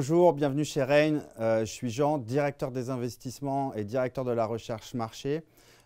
Bonjour, bienvenue chez Rain. Euh, je suis Jean, directeur des investissements et directeur de la recherche marché.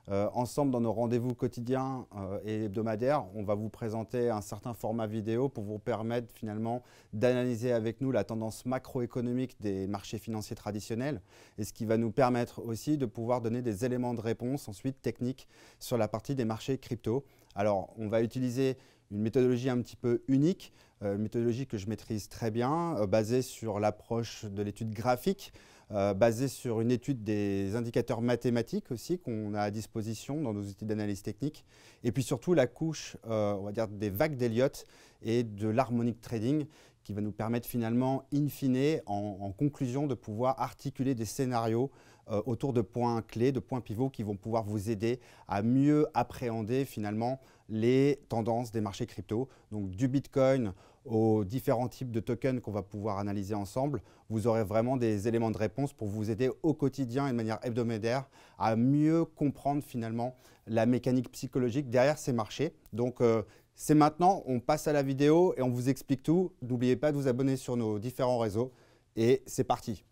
Euh, ensemble, dans nos rendez-vous quotidiens euh, et hebdomadaires, on va vous présenter un certain format vidéo pour vous permettre finalement d'analyser avec nous la tendance macroéconomique des marchés financiers traditionnels et ce qui va nous permettre aussi de pouvoir donner des éléments de réponse ensuite techniques sur la partie des marchés crypto. Alors, on va utiliser une méthodologie un petit peu unique, euh, une méthodologie que je maîtrise très bien, euh, basée sur l'approche de l'étude graphique, euh, basée sur une étude des indicateurs mathématiques aussi qu'on a à disposition dans nos outils d'analyse technique, et puis surtout la couche, on va dire, des vagues d'Elliott et de l'harmonic trading qui va nous permettre finalement, in fine, en, en conclusion, de pouvoir articuler des scénarios euh, autour de points clés, de points pivots qui vont pouvoir vous aider à mieux appréhender finalement les tendances des marchés crypto. Donc du Bitcoin aux différents types de tokens qu'on va pouvoir analyser ensemble, vous aurez vraiment des éléments de réponse pour vous aider au quotidien et de manière hebdomadaire à mieux comprendre finalement la mécanique psychologique derrière ces marchés. Donc euh, c'est maintenant, on passe à la vidéo et on vous explique tout. N'oubliez pas de vous abonner sur nos différents réseaux et c'est parti.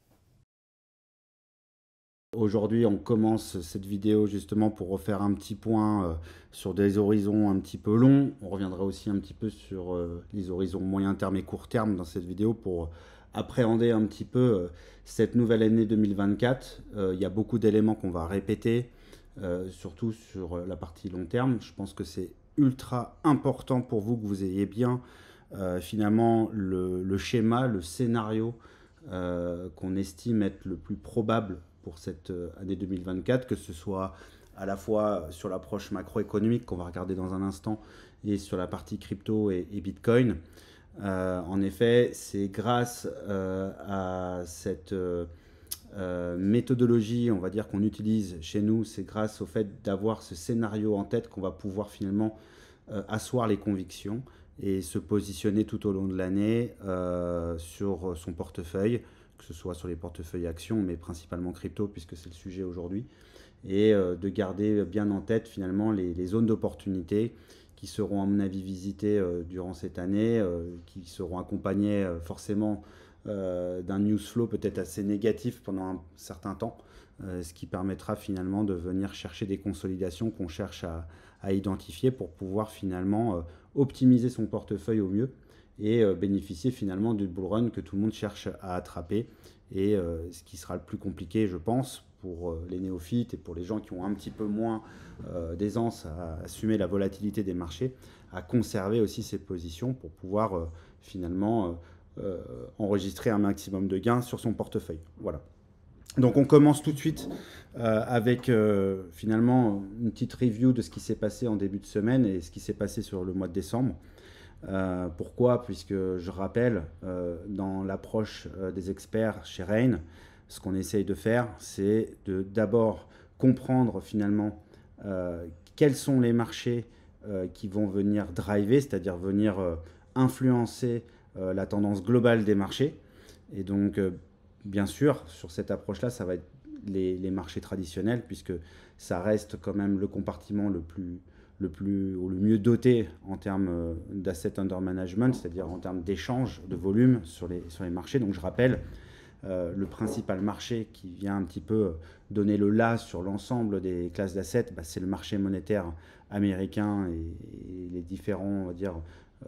Aujourd'hui, on commence cette vidéo justement pour refaire un petit point euh, sur des horizons un petit peu longs. On reviendra aussi un petit peu sur euh, les horizons moyen terme et court terme dans cette vidéo pour euh, appréhender un petit peu cette nouvelle année 2024. Il y a beaucoup d'éléments qu'on va répéter, surtout sur la partie long terme. Je pense que c'est ultra important pour vous que vous ayez bien finalement le, schéma, le scénario euh, qu'on estime être le plus probable pour cette euh, année 2024, que ce soit à la fois sur l'approche macroéconomique qu'on va regarder dans un instant et sur la partie crypto et, Bitcoin. Euh, en effet, c'est grâce à cette méthodologie, on va dire, qu'on utilise chez nous, c'est grâce au fait d'avoir ce scénario en tête qu'on va pouvoir finalement asseoir les convictions et se positionner tout au long de l'année euh, sur son portefeuille, que ce soit sur les portefeuilles actions, mais principalement crypto, puisque c'est le sujet aujourd'hui, et euh, de garder bien en tête finalement les, zones d'opportunité qui seront à mon avis visitées euh, durant cette année, qui seront accompagnées forcément d'un news flow peut-être assez négatif pendant un certain temps, ce qui permettra finalement de venir chercher des consolidations qu'on cherche à, à, identifier pour pouvoir finalement optimiser son portefeuille au mieux et euh, bénéficier finalement du bull run que tout le monde cherche à attraper et euh, ce qui sera le plus compliqué je pense pour euh, les néophytes et pour les gens qui ont un petit peu moins d'aisance à assumer la volatilité des marchés, à conserver aussi ses positions pour pouvoir finalement enregistrer un maximum de gains sur son portefeuille. Voilà. Donc on commence tout de suite euh, avec euh, finalement une petite review de ce qui s'est passé en début de semaine et ce qui s'est passé sur le mois de décembre. Euh, pourquoi Puisque je rappelle, dans l'approche des experts chez Rain, ce qu'on essaye de faire, c'est de d'abord comprendre finalement quels sont les marchés qui vont venir driver, c'est-à-dire venir influencer la tendance globale des marchés. Et donc bien sûr, sur cette approche-là, ça va être les, marchés traditionnels, puisque ça reste quand même le compartiment le plus, le plus ou le mieux doté en termes euh, d'asset under management, c'est-à-dire en termes d'échange de volume sur les, sur les marchés. Donc je rappelle, euh, le principal marché qui vient un petit peu donner le là sur l'ensemble des classes d'assets, bah, c'est le marché monétaire américain et, et les différents on va dire,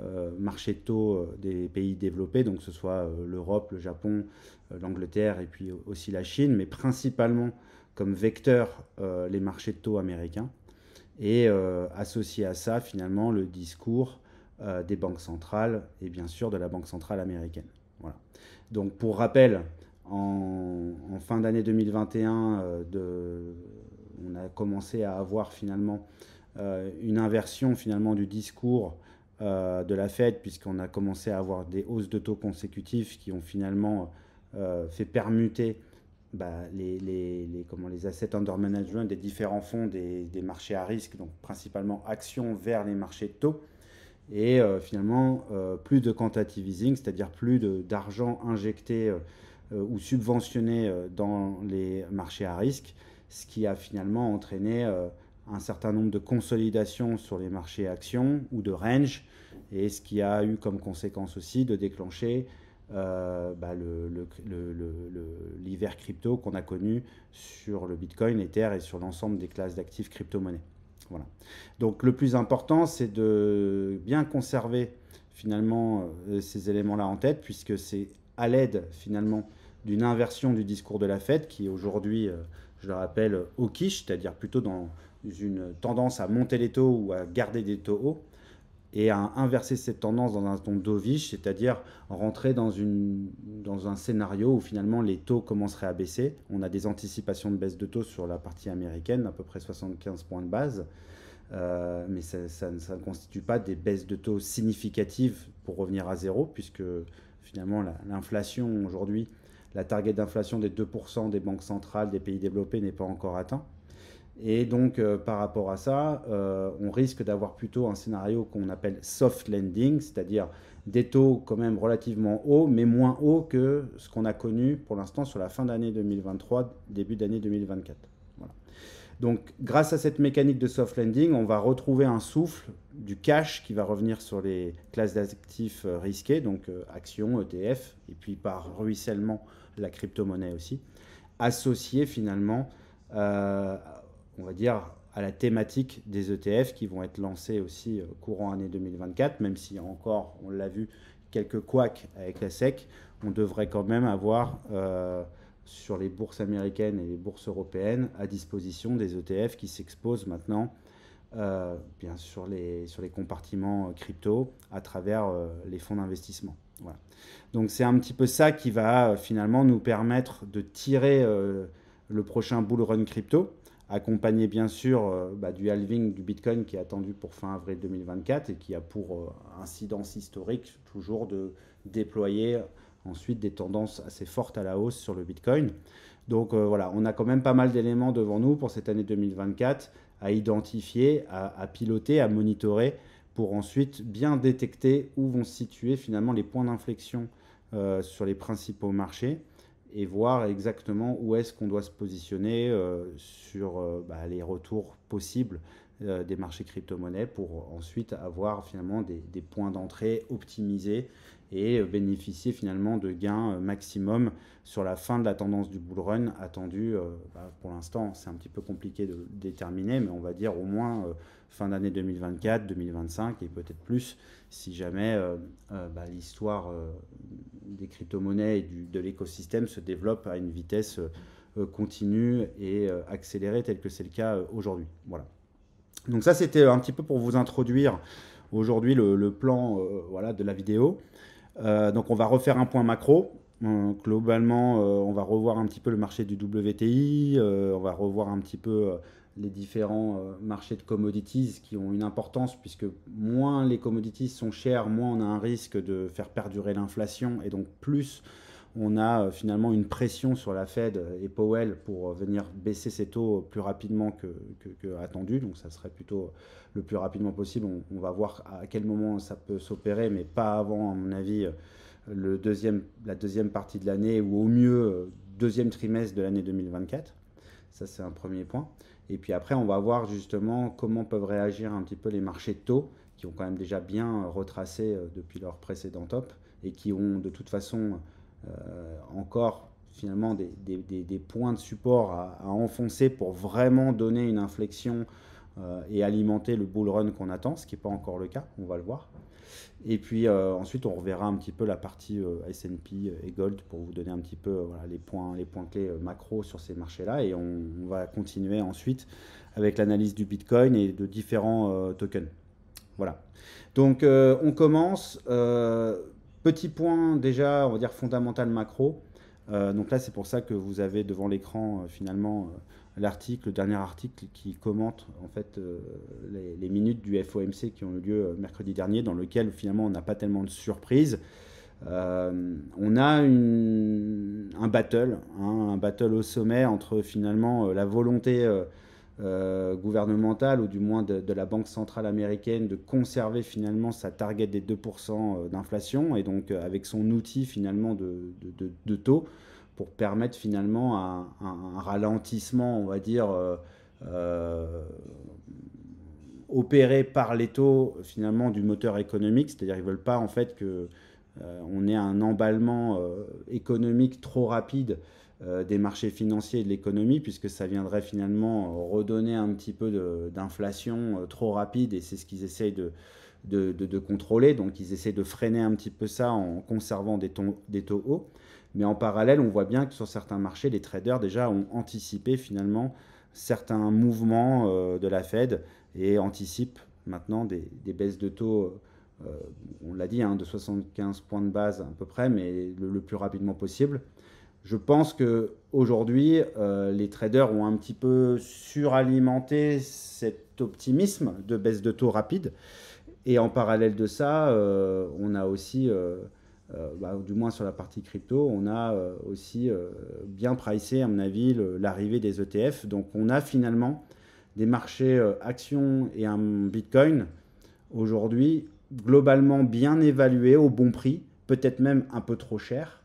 euh, marché de taux euh, des pays développés, donc ce soit euh, l'Europe, le Japon, l'Angleterre et puis aussi la Chine, mais principalement comme vecteur les marchés de taux américains. Et associé à ça, finalement, le discours des banques centrales et bien sûr de la Banque centrale américaine. Voilà. Donc pour rappel, en, fin d'année 2021, on a commencé à avoir finalement une inversion finalement du discours euh, de la Fed, puisqu'on a commencé à avoir des hausses de taux consécutives qui ont finalement euh, fait permuter bah, les, comment, les assets under management des différents fonds des, marchés à risque, donc principalement actions vers les marchés de taux. Et euh, finalement, plus de quantitative easing, c'est-à-dire plus d'argent injecté ou subventionné dans les marchés à risque, ce qui a finalement entraîné un certain nombre de consolidations sur les marchés actions ou de range, et ce qui a eu comme conséquence aussi de déclencher euh, bah, l'hiver crypto qu'on a connu sur le Bitcoin, Ether et sur l'ensemble des classes d'actifs crypto-monnaies. Voilà. Donc le plus important, c'est de bien conserver finalement euh, ces éléments-là en tête, puisque c'est à l'aide finalement d'une inversion du discours de la Fed, qui aujourd'hui, euh, je le rappelle, au quiche, c'est-à-dire plutôt dans, une tendance à monter les taux ou à garder des taux hauts et à inverser cette tendance dans un ton dovish, c'est-à-dire rentrer dans, une, dans un scénario où finalement les taux commenceraient à baisser. On a des anticipations de baisse de taux sur la partie américaine, à peu près 75 points de base, euh, mais ça, ça, ne constitue pas des baisses de taux significatives pour revenir à zéro, puisque finalement l'inflation aujourd'hui, la target d'inflation des 2% des banques centrales des pays développés n'est pas encore atteinte. Et donc, euh, par rapport à ça, euh, on risque d'avoir plutôt un scénario qu'on appelle soft lending, c'est-à-dire des taux quand même relativement hauts, mais moins hauts que ce qu'on a connu pour l'instant sur la fin d'année 2023, début d'année 2024. Voilà. Donc, grâce à cette mécanique de soft lending, on va retrouver un souffle du cash qui va revenir sur les classes d'actifs euh, risqués, donc actions, ETF, et puis par ruissellement la crypto-monnaie aussi, associé finalement. Euh, on va dire, à la thématique des ETF qui vont être lancés aussi euh, courant année 2024, même si encore, on l'a vu, quelques couacs avec la SEC, on devrait quand même avoir euh, sur les bourses américaines et les bourses européennes à disposition des ETF qui s'exposent maintenant euh, bien sur les, sur les compartiments crypto à travers les fonds d'investissement. Voilà. Donc c'est un petit peu ça qui va finalement nous permettre de tirer le prochain bull run crypto accompagné bien sûr euh, bah, du halving du Bitcoin qui est attendu pour fin avril 2024 et qui a pour euh, incidence historique toujours de déployer euh, ensuite des tendances assez fortes à la hausse sur le Bitcoin. Donc voilà, on a quand même pas mal d'éléments devant nous pour cette année 2024 à identifier, à, à piloter, à monitorer pour ensuite bien détecter où vont se situer finalement les points d'inflexion sur les principaux marchés et voir exactement où est-ce qu'on doit se positionner euh, sur euh, bah, les retours possibles euh, des marchés crypto-monnaies pour ensuite avoir finalement des points d'entrée optimisés et euh, bénéficier finalement de gains euh, maximum sur la fin de la tendance du bull run attendu. Euh, bah, pour l'instant, c'est un petit peu compliqué de déterminer, mais on va dire au moins fin d'année 2024, 2025 et peut-être plus si jamais bah, l'histoire des crypto-monnaies et de l'écosystème se développe à une vitesse continue et accélérée telle que c'est le cas aujourd'hui. Voilà. Donc ça, c'était un petit peu pour vous introduire aujourd'hui le, plan voilà, de la vidéo. Euh, donc on va refaire un point macro. Euh, globalement, euh, on va revoir un petit peu le marché du WTI, on va revoir un petit peu les différents marchés de commodities qui ont une importance puisque moins les commodities sont chères, moins on a un risque de faire perdurer l'inflation et donc plus on a euh, finalement une pression sur la Fed et Powell pour euh, venir baisser ses taux plus rapidement que, attendu. Donc ça serait plutôt euh, le plus rapidement possible. On, va voir à quel moment ça peut s'opérer, mais pas avant, à mon avis, le deuxième, la deuxième partie de l'année ou au mieux deuxième trimestre de l'année 2024. Ça, c'est un premier point. Et puis après, on va voir justement comment peuvent réagir un petit peu les marchés de taux qui ont quand même déjà bien retracé depuis leur précédent top et qui ont de toute façon euh, encore finalement des, points de support à, enfoncer pour vraiment donner une inflexion euh, et alimenter le bull run qu'on attend, ce qui n'est pas encore le cas, on va le voir. Et puis euh, ensuite, on reverra un petit peu la partie S&P et Gold pour vous donner un petit peu voilà, les, points, les points clés macro sur ces marchés-là. Et on, on, va continuer ensuite avec l'analyse du Bitcoin et de différents tokens. Voilà. Donc on commence Petit point déjà, on va dire fondamental macro. Euh, donc là, c'est pour ça que vous avez devant l'écran euh, finalement euh, l'article, le dernier article qui commente en fait les, minutes du FOMC qui ont eu lieu mercredi dernier, dans lequel finalement on n'a pas tellement de surprises. on a un battle, hein, un battle au sommet entre finalement la volonté euh, gouvernementale, ou du moins de, la Banque centrale américaine, de conserver finalement sa target des 2% euh, d'inflation, et donc euh, avec son outil finalement de, taux, pour permettre finalement un, ralentissement, on va dire, opéré par les taux finalement du moteur économique, c'est-à-dire ils ne veulent pas en fait que euh, on est à un emballement euh, économique trop rapide euh, des marchés financiers et de l'économie, puisque ça viendrait finalement redonner un petit peu d'inflation trop rapide, et c'est ce qu'ils essayent de, contrôler. Donc ils essayent de freiner un petit peu ça en conservant des taux, hauts. Mais en parallèle, on voit bien que sur certains marchés, les traders déjà ont anticipé finalement certains mouvements de la Fed et anticipent maintenant des baisses de taux euh, on l'a dit, hein, de 75 points de base à peu près, mais le, plus rapidement possible. Je pense que aujourd'hui, euh, les traders ont un petit peu suralimenté cet optimisme de baisse de taux rapide. Et en parallèle de ça, euh, on a aussi, bah, du moins sur la partie crypto, on a aussi bien pricé, à mon avis, l'arrivée des ETF. Donc on a finalement des marchés actions et un Bitcoin aujourd'hui globalement bien évalué au bon prix, peut-être même un peu trop cher.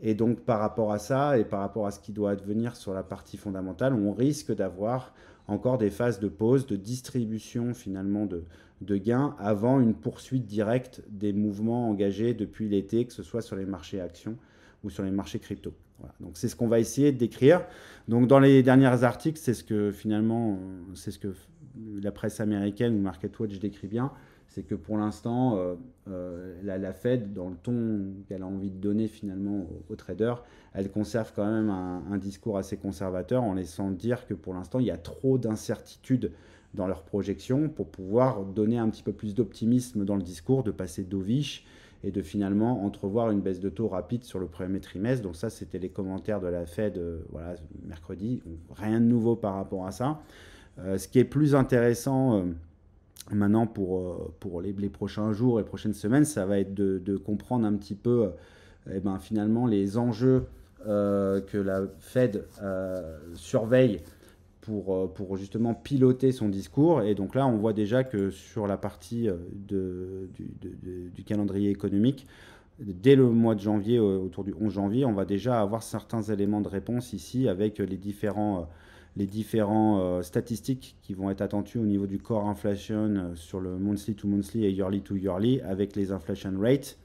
Et donc par rapport à ça et par rapport à ce qui doit advenir sur la partie fondamentale, on risque d'avoir encore des phases de pause, de distribution finalement de, de gains avant une poursuite directe des mouvements engagés depuis l'été, que ce soit sur les marchés actions ou sur les marchés crypto. Donc c'est ce qu'on va essayer de décrire. Donc dans les derniers articles, c'est ce que finalement, euh, c'est ce que la presse américaine ou MarketWatch décrit bien c'est que pour l'instant, euh, euh, la, Fed, dans le ton qu'elle a envie de donner finalement aux, traders, elle conserve quand même un, discours assez conservateur en laissant dire que pour l'instant, il y a trop d'incertitudes dans leurs projections pour pouvoir donner un petit peu plus d'optimisme dans le discours, de passer dovish et de finalement entrevoir une baisse de taux rapide sur le premier trimestre. Donc ça, c'était les commentaires de la Fed euh, voilà, mercredi. Rien de nouveau par rapport à ça. ce qui est plus intéressant maintenant pour, euh, pour les, prochains jours et prochaines semaines, ça va être de, comprendre un petit peu euh, eh ben, finalement les enjeux euh, que la Fed surveille pour, pour justement piloter son discours. Et donc là, on voit déjà que sur la partie de, du, calendrier économique, dès le mois de janvier, autour du 11 janvier, on va déjà avoir certains éléments de réponse ici avec les différents les différents euh, statistiques qui vont être attendues au niveau du core inflation euh, sur le monthly to monthly et yearly to yearly avec les inflation rates.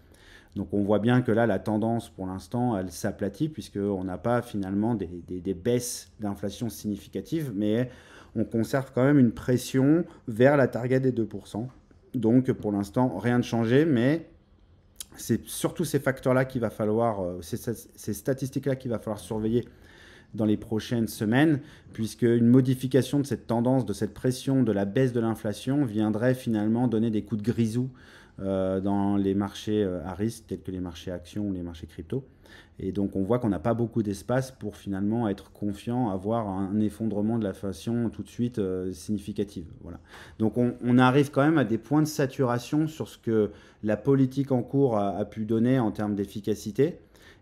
Donc on voit bien que là, la tendance pour l'instant, elle s'aplatit puisqu'on n'a pas finalement des, des, baisses d'inflation significatives, mais on conserve quand même une pression vers la target des 2%. Donc pour l'instant, rien de changé, mais c'est surtout ces facteurs-là qu'il va falloir, euh, ces, ces statistiques-là qu'il va falloir surveiller dans les prochaines semaines, puisque une modification de cette tendance, de cette pression, de la baisse de l'inflation viendrait finalement donner des coups de grisou euh, dans les marchés euh, à risque, tels que les marchés actions ou les marchés crypto. Et donc on voit qu'on n'a pas beaucoup d'espace pour finalement être confiant, avoir un effondrement de l'inflation tout de suite euh, significative. Voilà. Donc on, arrive quand même à des points de saturation sur ce que la politique en cours a pu donner en termes d'efficacité.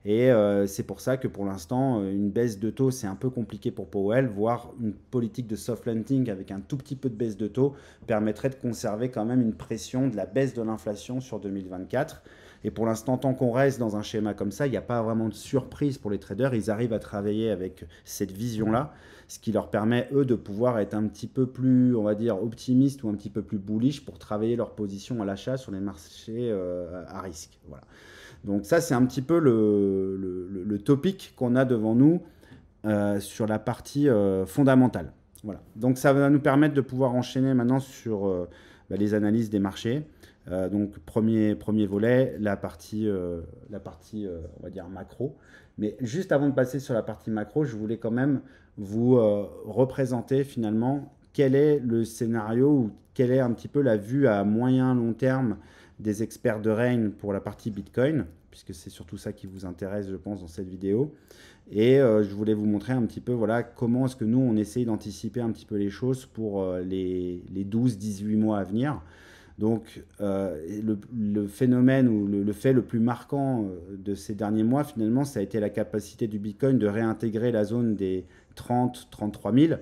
Et euh, c'est pour ça que pour l'instant, euh, une baisse de taux, c'est un peu compliqué pour Powell, voire une politique de soft landing avec un tout petit peu de baisse de taux permettrait de conserver quand même une pression de la baisse de l'inflation sur 2024. Et pour l'instant, tant qu'on reste dans un schéma comme ça, il n'y a pas vraiment de surprise pour les traders. Ils arrivent à travailler avec cette vision-là, ce qui leur permet, eux, de pouvoir être un petit peu plus, on va dire, optimistes ou un petit peu plus bullish pour travailler leur position à l'achat sur les marchés euh, à risque. Voilà. Donc ça, c'est un petit peu le, le, topic qu'on a devant nous euh, sur la partie euh, fondamentale. Voilà. Donc ça va nous permettre de pouvoir enchaîner maintenant sur euh, bah, les analyses des marchés. donc premier, volet, la partie, la partie on va dire macro. Mais juste avant de passer sur la partie macro, je voulais quand même vous représenter finalement quel est le scénario ou quelle est un petit peu la vue à moyen long terme des experts de Rennes pour la partie Bitcoin, puisque c'est surtout ça qui vous intéresse, je pense, dans cette vidéo. Et euh, je voulais vous montrer un petit peu voilà, comment est-ce que nous, on essaye d'anticiper un petit peu les choses pour euh, les, 12-18 mois à venir. Donc, euh, le, phénomène ou le, le, fait le plus marquant de ces derniers mois, finalement, ça a été la capacité du Bitcoin de réintégrer la zone des 30-33 000,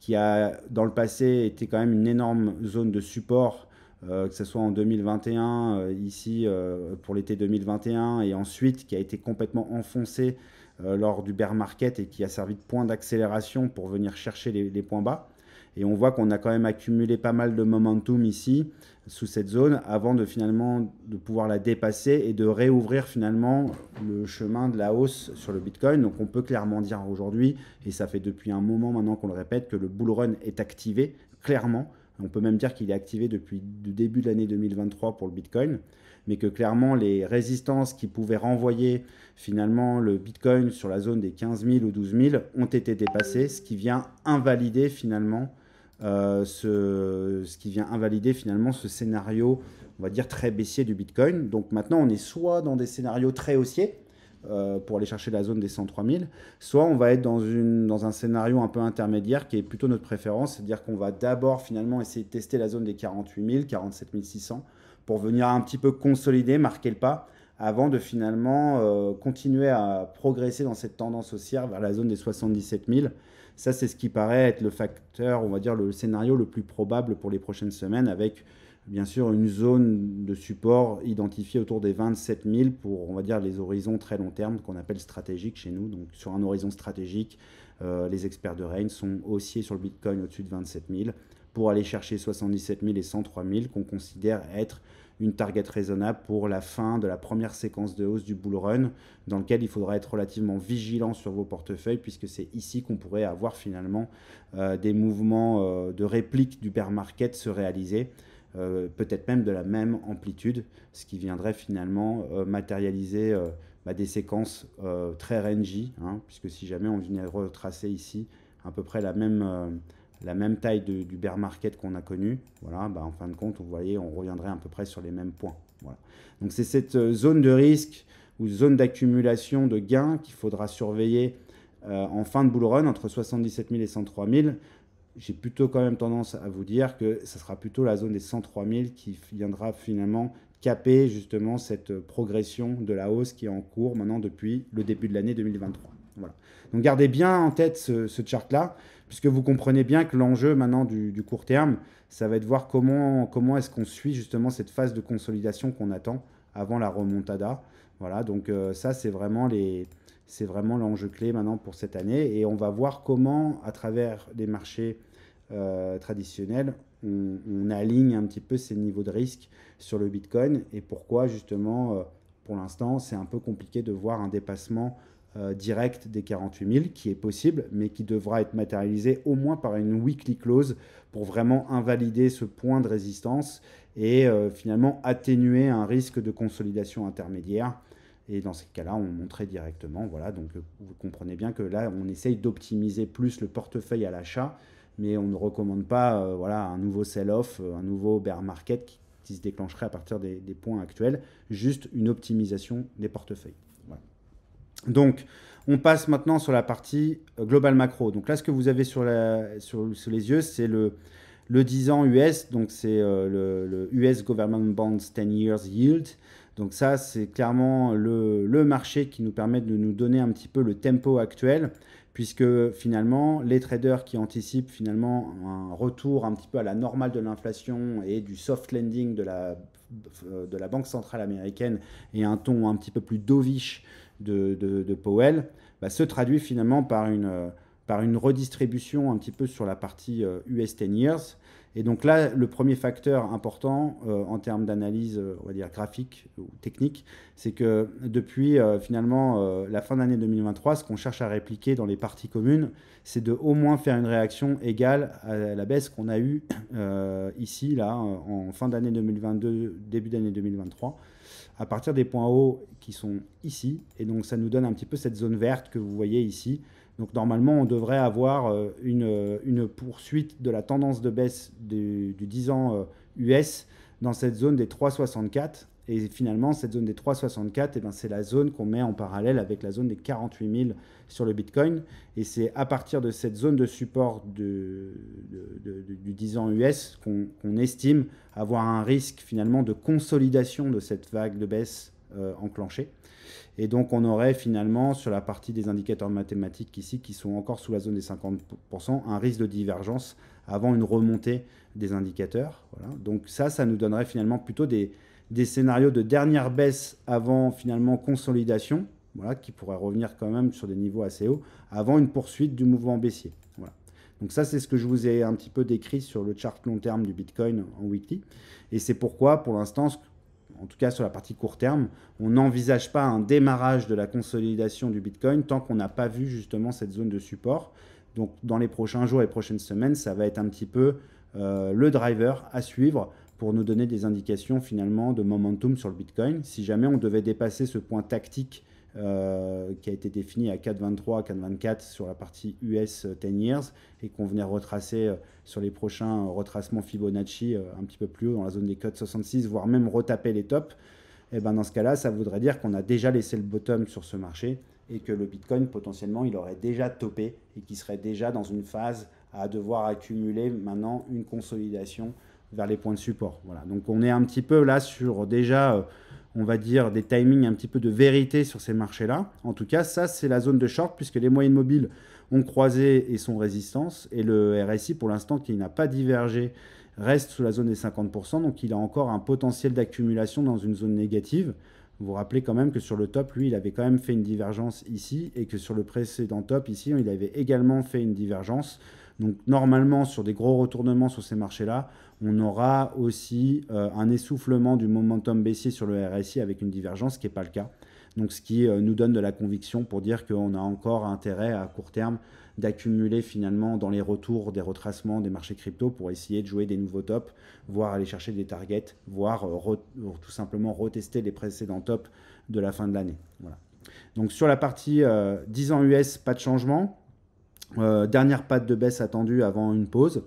qui a, dans le passé, été quand même une énorme zone de support euh, que ce soit en 2021, euh, ici euh, pour l'été 2021, et ensuite qui a été complètement enfoncé lors du bear market et qui a servi de point d'accélération pour venir chercher les, les, points bas. Et on voit qu'on a quand même accumulé pas mal de momentum ici, sous cette zone, avant de finalement de pouvoir la dépasser et de réouvrir finalement le chemin de la hausse sur le Bitcoin. Donc on peut clairement dire aujourd'hui, et ça fait depuis un moment maintenant qu'on le répète, que le bull run est activé, clairement on peut même dire qu'il est activé depuis le début de l'année 2023 pour le Bitcoin, mais que clairement les résistances qui pouvaient renvoyer finalement le Bitcoin sur la zone des 15 000 ou 12 000 ont été dépassées, ce qui vient invalider finalement euh, ce, ce qui vient invalider finalement ce scénario, on va dire très baissier du Bitcoin. Donc maintenant on est soit dans des scénarios très haussiers, euh, pour aller chercher la zone des 103 000, soit on va être dans, une, dans un scénario un peu intermédiaire qui est plutôt notre préférence, c'est-à-dire qu'on va d'abord finalement essayer de tester la zone des 48 000, 47 600 pour venir un petit peu consolider, marquer le pas avant de finalement euh, continuer à progresser dans cette tendance haussière vers la zone des 77 000. Ça, c'est ce qui paraît être le facteur, on va dire, le scénario le plus probable pour les prochaines semaines avec bien sûr une zone de support identifiée autour des 27 000 pour, on va dire, les horizons très long terme qu'on appelle stratégiques chez nous. Donc sur un horizon stratégique, euh, les experts de Reign sont haussiers sur le Bitcoin au-dessus de 27 000 pour aller chercher 77 000 et 103 000 qu'on considère être une target raisonnable pour la fin de la première séquence de hausse du bull run, dans lequel il faudra être relativement vigilant sur vos portefeuilles, puisque c'est ici qu'on pourrait avoir finalement euh, des mouvements euh, de réplique du bear market se réaliser. Euh, peut-être même de la même amplitude, ce qui viendrait finalement euh, matérialiser euh, bah, des séquences très rangy, hein, puisque si jamais on venait retracer ici à peu près la même, la même taille du bear market qu'on a connu, voilà, bah, en fin de compte, vous voyez, on reviendrait à peu près sur les mêmes points. Donc c'est cette zone de risque ou zone d'accumulation de gains qu'il faudra surveiller en fin de bull run entre 77 000 et 103 000 j'ai plutôt quand même tendance à vous dire que ce sera plutôt la zone des 103 000 qui viendra finalement caper justement cette progression de la hausse qui est en cours maintenant depuis le début de l'année 2023. Voilà. Donc gardez bien en tête ce, chart-là, puisque vous comprenez bien que l'enjeu maintenant du, court terme, ça va être de voir comment, comment est-ce qu'on suit justement cette phase de consolidation qu'on attend avant la remontada. Voilà, donc euh, ça c'est vraiment les, c'est vraiment l'enjeu clé maintenant pour cette année. Et on va voir comment, à travers les marchés euh, traditionnel, traditionnelle, on, aligne un petit peu ces niveaux de risque sur le Bitcoin et pourquoi justement, euh, pour l'instant, c'est un peu compliqué de voir un dépassement euh, direct des 48 000 qui est possible, mais qui devra être matérialisé au moins par une weekly close pour vraiment invalider ce point de résistance et finalement atténuer un risque de consolidation intermédiaire. Et dans ces cas-là, on montrait directement. Voilà, donc vous comprenez bien que là, on essaye d'optimiser plus le portefeuille à l'achat mais on ne recommande pas euh, voilà, un nouveau sell-off, euh, un nouveau bear market qui, se déclencherait à partir des, points actuels, juste une optimisation des portefeuilles. Donc, on passe maintenant sur la partie euh, global macro. Donc là, ce que vous avez sur, la, sur, les yeux, c'est le, le 10 ans US, donc c'est le, le, US Government Bonds 10 Years Yield. Donc ça, c'est clairement le, le, marché qui nous permet de nous donner un petit peu le tempo actuel puisque finalement les traders qui anticipent finalement un retour un petit peu à la normale de l'inflation et du soft lending euh, de la, Banque centrale américaine et un ton un petit peu plus dovish de, de, Powell, bah, se traduit finalement par une, euh, par une redistribution un petit peu sur la partie US euh, 10 years et donc là, le premier facteur important euh, en termes d'analyse, euh, on va dire graphique ou technique, c'est que depuis euh, finalement la fin d'année 2023, ce qu'on cherche à répliquer dans les parties communes, c'est de au moins faire une réaction égale à la baisse qu'on a eue ici, là, en fin d'année 2022, début d'année 2023, à partir des points hauts qui sont ici. Et donc ça nous donne un petit peu cette zone verte que vous voyez ici, donc normalement, on devrait avoir euh, euh, une, poursuite de la tendance de baisse du, 10 ans US euh, dans cette zone des 3,64. Et finalement, cette zone des 3,64, eh ben, c'est la zone qu'on met en parallèle avec la zone des 48 000 sur le Bitcoin. Et c'est à partir de cette zone de support du 10 ans US qu'on estime avoir un risque finalement de consolidation de cette vague de baisse enclenchée. Et donc on aurait finalement sur la partie des indicateurs mathématiques ici qui sont encore sous la zone des 50%, un risque de divergence avant une remontée des indicateurs. Voilà. Donc ça, ça nous donnerait finalement plutôt des, des scénarios de dernière baisse avant finalement consolidation, voilà, qui pourrait revenir quand même sur des niveaux assez hauts, avant une poursuite du mouvement baissier. Voilà. Donc ça, c'est ce que je vous ai un petit peu décrit sur le chart long terme du Bitcoin en weekly. Et c'est pourquoi, pour l'instant, en tout cas, sur la partie court terme, on n'envisage pas un démarrage de la consolidation du Bitcoin tant qu'on n'a pas vu justement cette zone de support. Donc, dans les prochains jours et prochaines semaines, ça va être un petit peu euh, le driver à suivre pour nous donner des indications finalement de momentum sur le Bitcoin. Si jamais on devait dépasser ce point tactique euh, qui a été défini à 4,23, 4,24 sur la partie US 10 euh, years et qu'on venait retracer euh, sur les prochains retracements Fibonacci un petit peu plus haut dans la zone des codes 66, voire même retaper les tops. Et eh ben dans ce cas-là, ça voudrait dire qu'on a déjà laissé le bottom sur ce marché et que le Bitcoin potentiellement il aurait déjà topé et qu'il serait déjà dans une phase à devoir accumuler maintenant une consolidation vers les points de support. Voilà. Donc on est un petit peu là sur déjà on va dire, des timings un petit peu de vérité sur ces marchés-là. En tout cas, ça, c'est la zone de short, puisque les moyennes mobiles ont croisé et sont résistance, et le RSI, pour l'instant, qui n'a pas divergé, reste sous la zone des 50%, donc il a encore un potentiel d'accumulation dans une zone négative. Vous vous rappelez quand même que sur le top, lui, il avait quand même fait une divergence ici, et que sur le précédent top, ici, il avait également fait une divergence. Donc normalement, sur des gros retournements sur ces marchés-là, on aura aussi euh, un essoufflement du momentum baissier sur le RSI avec une divergence, ce qui n'est pas le cas. Donc, ce qui euh, nous donne de la conviction pour dire qu'on a encore intérêt à court terme d'accumuler finalement dans les retours des retracements des marchés crypto pour essayer de jouer des nouveaux tops, voire aller chercher des targets, voire euh, tout simplement retester les précédents tops de la fin de l'année. Voilà. Donc sur la partie 10 ans US, pas de changement. dernière patte de baisse attendue avant une pause.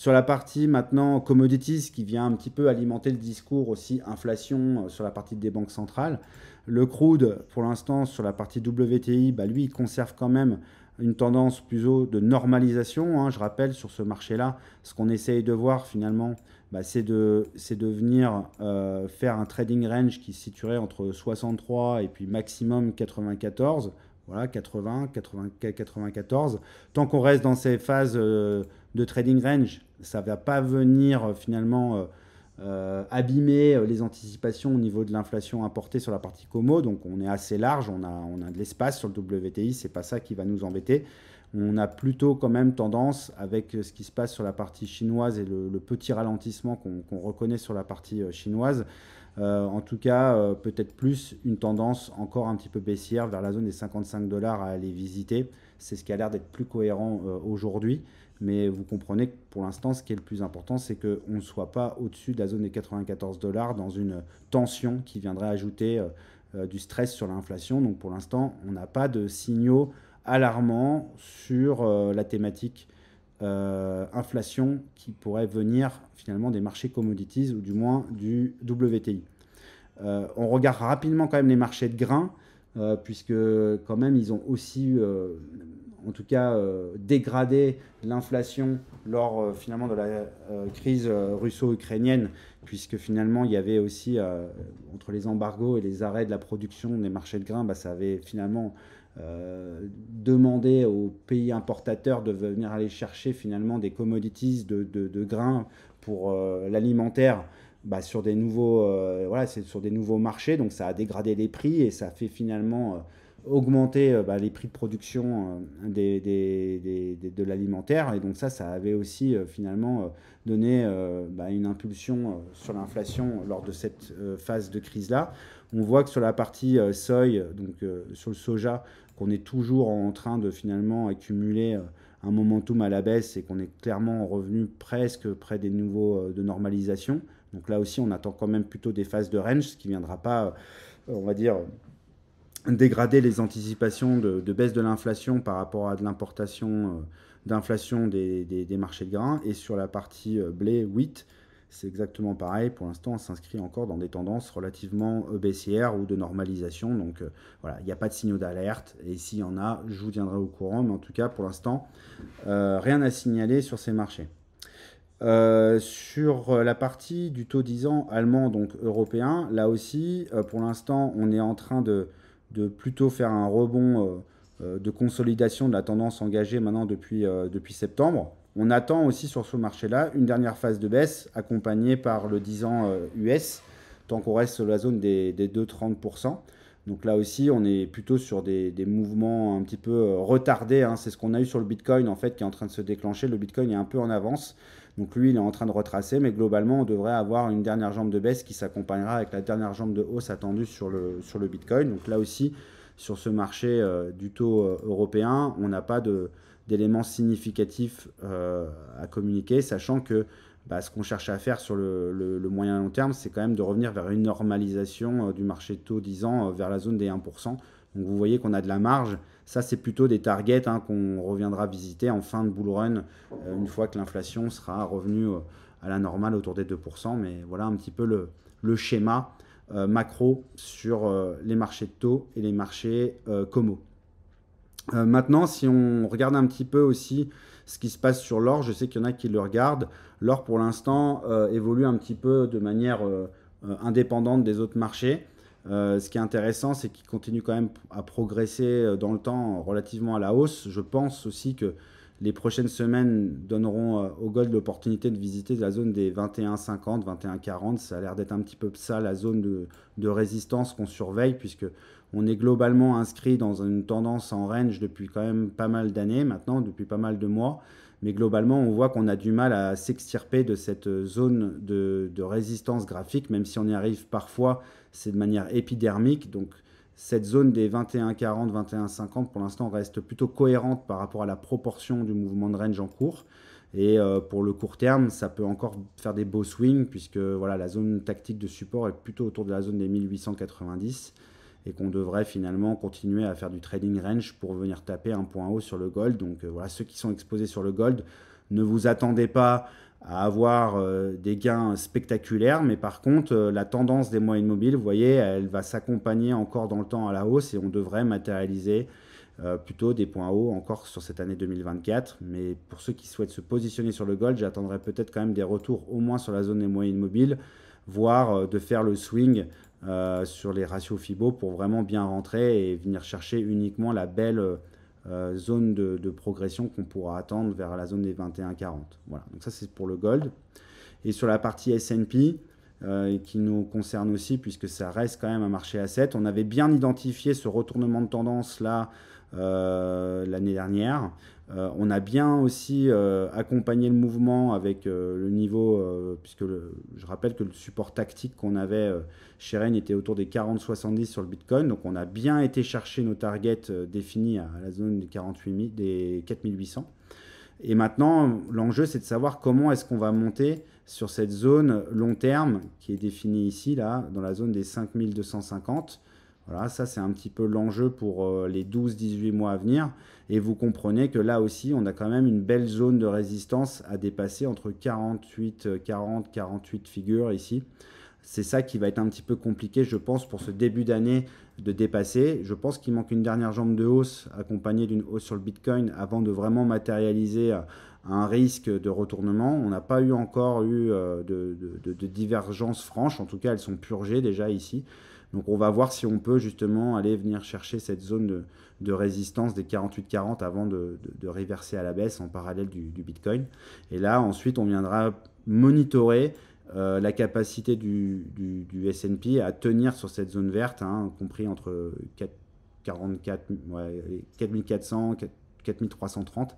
Sur la partie maintenant commodities, qui vient un petit peu alimenter le discours aussi inflation euh, sur la partie des banques centrales, le crude, pour l'instant, sur la partie WTI, bah, lui, il conserve quand même une tendance plutôt de normalisation. Hein. Je rappelle, sur ce marché-là, ce qu'on essaye de voir finalement, bah, c'est de, de, venir euh, faire un trading range qui se situerait entre 63 et puis maximum 94. Voilà, 80, 94. Tant qu'on reste dans ces phases... Euh, de trading range. Ça ne va pas venir euh, finalement euh, euh, abîmer les anticipations au niveau de l'inflation importée sur la partie Como. Donc on est assez large, on a, on a de l'espace sur le WTI, c'est pas ça qui va nous embêter. On a plutôt quand même tendance, avec ce qui se passe sur la partie chinoise et le, petit ralentissement qu'on reconnaît sur la partie chinoise, en tout cas peut-être plus une tendance encore un petit peu baissière vers la zone des 55 dollars à aller visiter. C'est ce qui a l'air d'être plus cohérent aujourd'hui. Mais vous comprenez que pour l'instant, ce qui est le plus important, c'est qu'on ne soit pas au-dessus de la zone des 94 dollars dans une tension qui viendrait ajouter euh, euh, du stress sur l'inflation. Donc pour l'instant, on n'a pas de signaux alarmants sur euh, la thématique inflation qui pourrait venir finalement des marchés commodities ou du moins du WTI. on regarde rapidement quand même les marchés de grains, puisque quand même ils ont aussi en tout cas euh, dégrader l'inflation lors euh, finalement de la euh, crise russo-ukrainienne, puisque finalement il y avait aussi entre les embargos et les arrêts de la production des marchés de grains, bah, ça avait finalement demandé aux pays importateurs de venir aller chercher finalement des commodities de, grains pour l'alimentaire bah, sur des nouveaux voilà c'est sur des nouveaux marchés donc ça a dégradé les prix et ça fait finalement augmenter euh, bah, les prix de production euh, des, des, des, de l'alimentaire. Et donc ça, ça avait aussi euh, finalement donné bah, une impulsion sur l'inflation lors de cette phase de crise-là. On voit que sur la partie seuil, donc sur le soja, qu'on est toujours en train de finalement accumuler un momentum à la baisse et qu'on est clairement revenu presque près des niveaux de normalisation. Donc là aussi, on attend quand même plutôt des phases de range, ce qui ne viendra pas, on va dire, dégrader les anticipations de, baisse de l'inflation par rapport à de l'importation euh, d'inflation des, marchés de grains. Et sur la partie euh, blé, 8, c'est exactement pareil. Pour l'instant, on s'inscrit encore dans des tendances relativement baissières ou de normalisation. Donc euh, voilà, il n'y a pas de signaux d'alerte. Et s'il y en a, je vous tiendrai au courant. Mais en tout cas, pour l'instant, rien à signaler sur ces marchés. sur la partie du taux 10 ans allemand, donc européen, là aussi, pour l'instant, on est en train de de plutôt faire un rebond euh, euh, de consolidation de la tendance engagée maintenant depuis, euh, depuis septembre. On attend aussi sur ce marché-là une dernière phase de baisse accompagnée par le 10 ans US, tant qu'on reste sur la zone des, des 2,30%. Donc là aussi, on est plutôt sur des, mouvements un petit peu retardés. Hein. C'est ce qu'on a eu sur le Bitcoin en fait qui est en train de se déclencher. Le Bitcoin est un peu en avance. Donc lui, il est en train de retracer, mais globalement, on devrait avoir une dernière jambe de baisse qui s'accompagnera avec la dernière jambe de hausse attendue sur le, sur le Bitcoin. Donc là aussi, sur ce marché euh, du taux euh, européen, on n'a pas d'éléments significatifs euh, à communiquer, sachant que bah, ce qu'on cherche à faire sur le, moyen long terme, c'est quand même de revenir vers une normalisation du marché de taux 10 ans vers la zone des 1%. Donc vous voyez qu'on a de la marge ça, c'est plutôt des targets hein, qu'on reviendra visiter en fin de bull run, euh, une fois que l'inflation sera revenue euh, à la normale autour des 2%. Mais voilà un petit peu le, schéma euh, macro sur les marchés de taux et les marchés como. maintenant, si on regarde un petit peu aussi ce qui se passe sur l'or, je sais qu'il y en a qui le regardent. L'or, pour l'instant, évolue un petit peu de manière indépendante des autres marchés. Euh, ce qui est intéressant, c'est qu'il continue quand même à progresser euh, dans le temps relativement à la hausse. Je pense aussi que les prochaines semaines donneront euh, au gold l'opportunité de visiter la zone des 21,50, 21,40. Ça a l'air d'être un petit peu ça la zone de, résistance qu'on surveille, puisque on est globalement inscrit dans une tendance en range depuis quand même pas mal d'années maintenant, depuis pas mal de mois. Mais globalement, on voit qu'on a du mal à s'extirper de cette zone de, résistance graphique, même si on y arrive parfois c'est de manière épidermique. Donc cette zone des 21,40, 21,50 pour l'instant reste plutôt cohérente par rapport à la proportion du mouvement de range en cours. Et euh, pour le court terme, ça peut encore faire des beaux swings puisque voilà, la zone tactique de support est plutôt autour de la zone des 1890 et qu'on devrait finalement continuer à faire du trading range pour venir taper un point haut sur le gold. Donc euh, voilà, ceux qui sont exposés sur le gold, ne vous attendez pas à avoir euh, des gains spectaculaires, mais par contre, euh, la tendance des moyennes mobiles, vous voyez, elle va s'accompagner encore dans le temps à la hausse et on devrait matérialiser euh, plutôt des points hauts encore sur cette année 2024. Mais pour ceux qui souhaitent se positionner sur le gold, j'attendrai peut-être quand même des retours au moins sur la zone des moyennes mobiles, voire de faire le swing sur les ratios FIBO pour vraiment bien rentrer et venir chercher uniquement la belle euh, zone de, progression qu'on pourra attendre vers la zone des 21,40. Voilà, donc ça c'est pour le gold. Et sur la partie SP, euh, qui nous concerne aussi, puisque ça reste quand même un marché à 7, on avait bien identifié ce retournement de tendance là euh, l'année dernière. Euh, on a bien aussi euh, accompagné le mouvement avec euh, le niveau, puisque je rappelle que le support tactique qu'on avait chez Rennes était autour des 40-70 sur le Bitcoin. Donc on a bien été chercher nos targets définis à, la zone des, des 4800. Et maintenant, l'enjeu, c'est de savoir comment est-ce qu'on va monter sur cette zone long terme qui est définie ici, là, dans la zone des 5250 voilà, ça c'est un petit peu l'enjeu pour euh, les 12-18 mois à venir. Et vous comprenez que là aussi, on a quand même une belle zone de résistance à dépasser entre 48, 40, 48 figures ici. C'est ça qui va être un petit peu compliqué, je pense, pour ce début d'année de dépasser. Je pense qu'il manque une dernière jambe de hausse accompagnée d'une hausse sur le Bitcoin avant de vraiment matérialiser euh, un risque de retournement. On n'a pas eu encore eu euh, de, de divergences franches, en tout cas elles sont purgées déjà ici. Donc on va voir si on peut justement aller venir chercher cette zone de, résistance des 48-40 avant de, de, reverser à la baisse en parallèle du, Bitcoin. Et là, ensuite, on viendra monitorer euh, la capacité du, S&P à tenir sur cette zone verte, hein, compris entre 4400 44, ouais, 4330,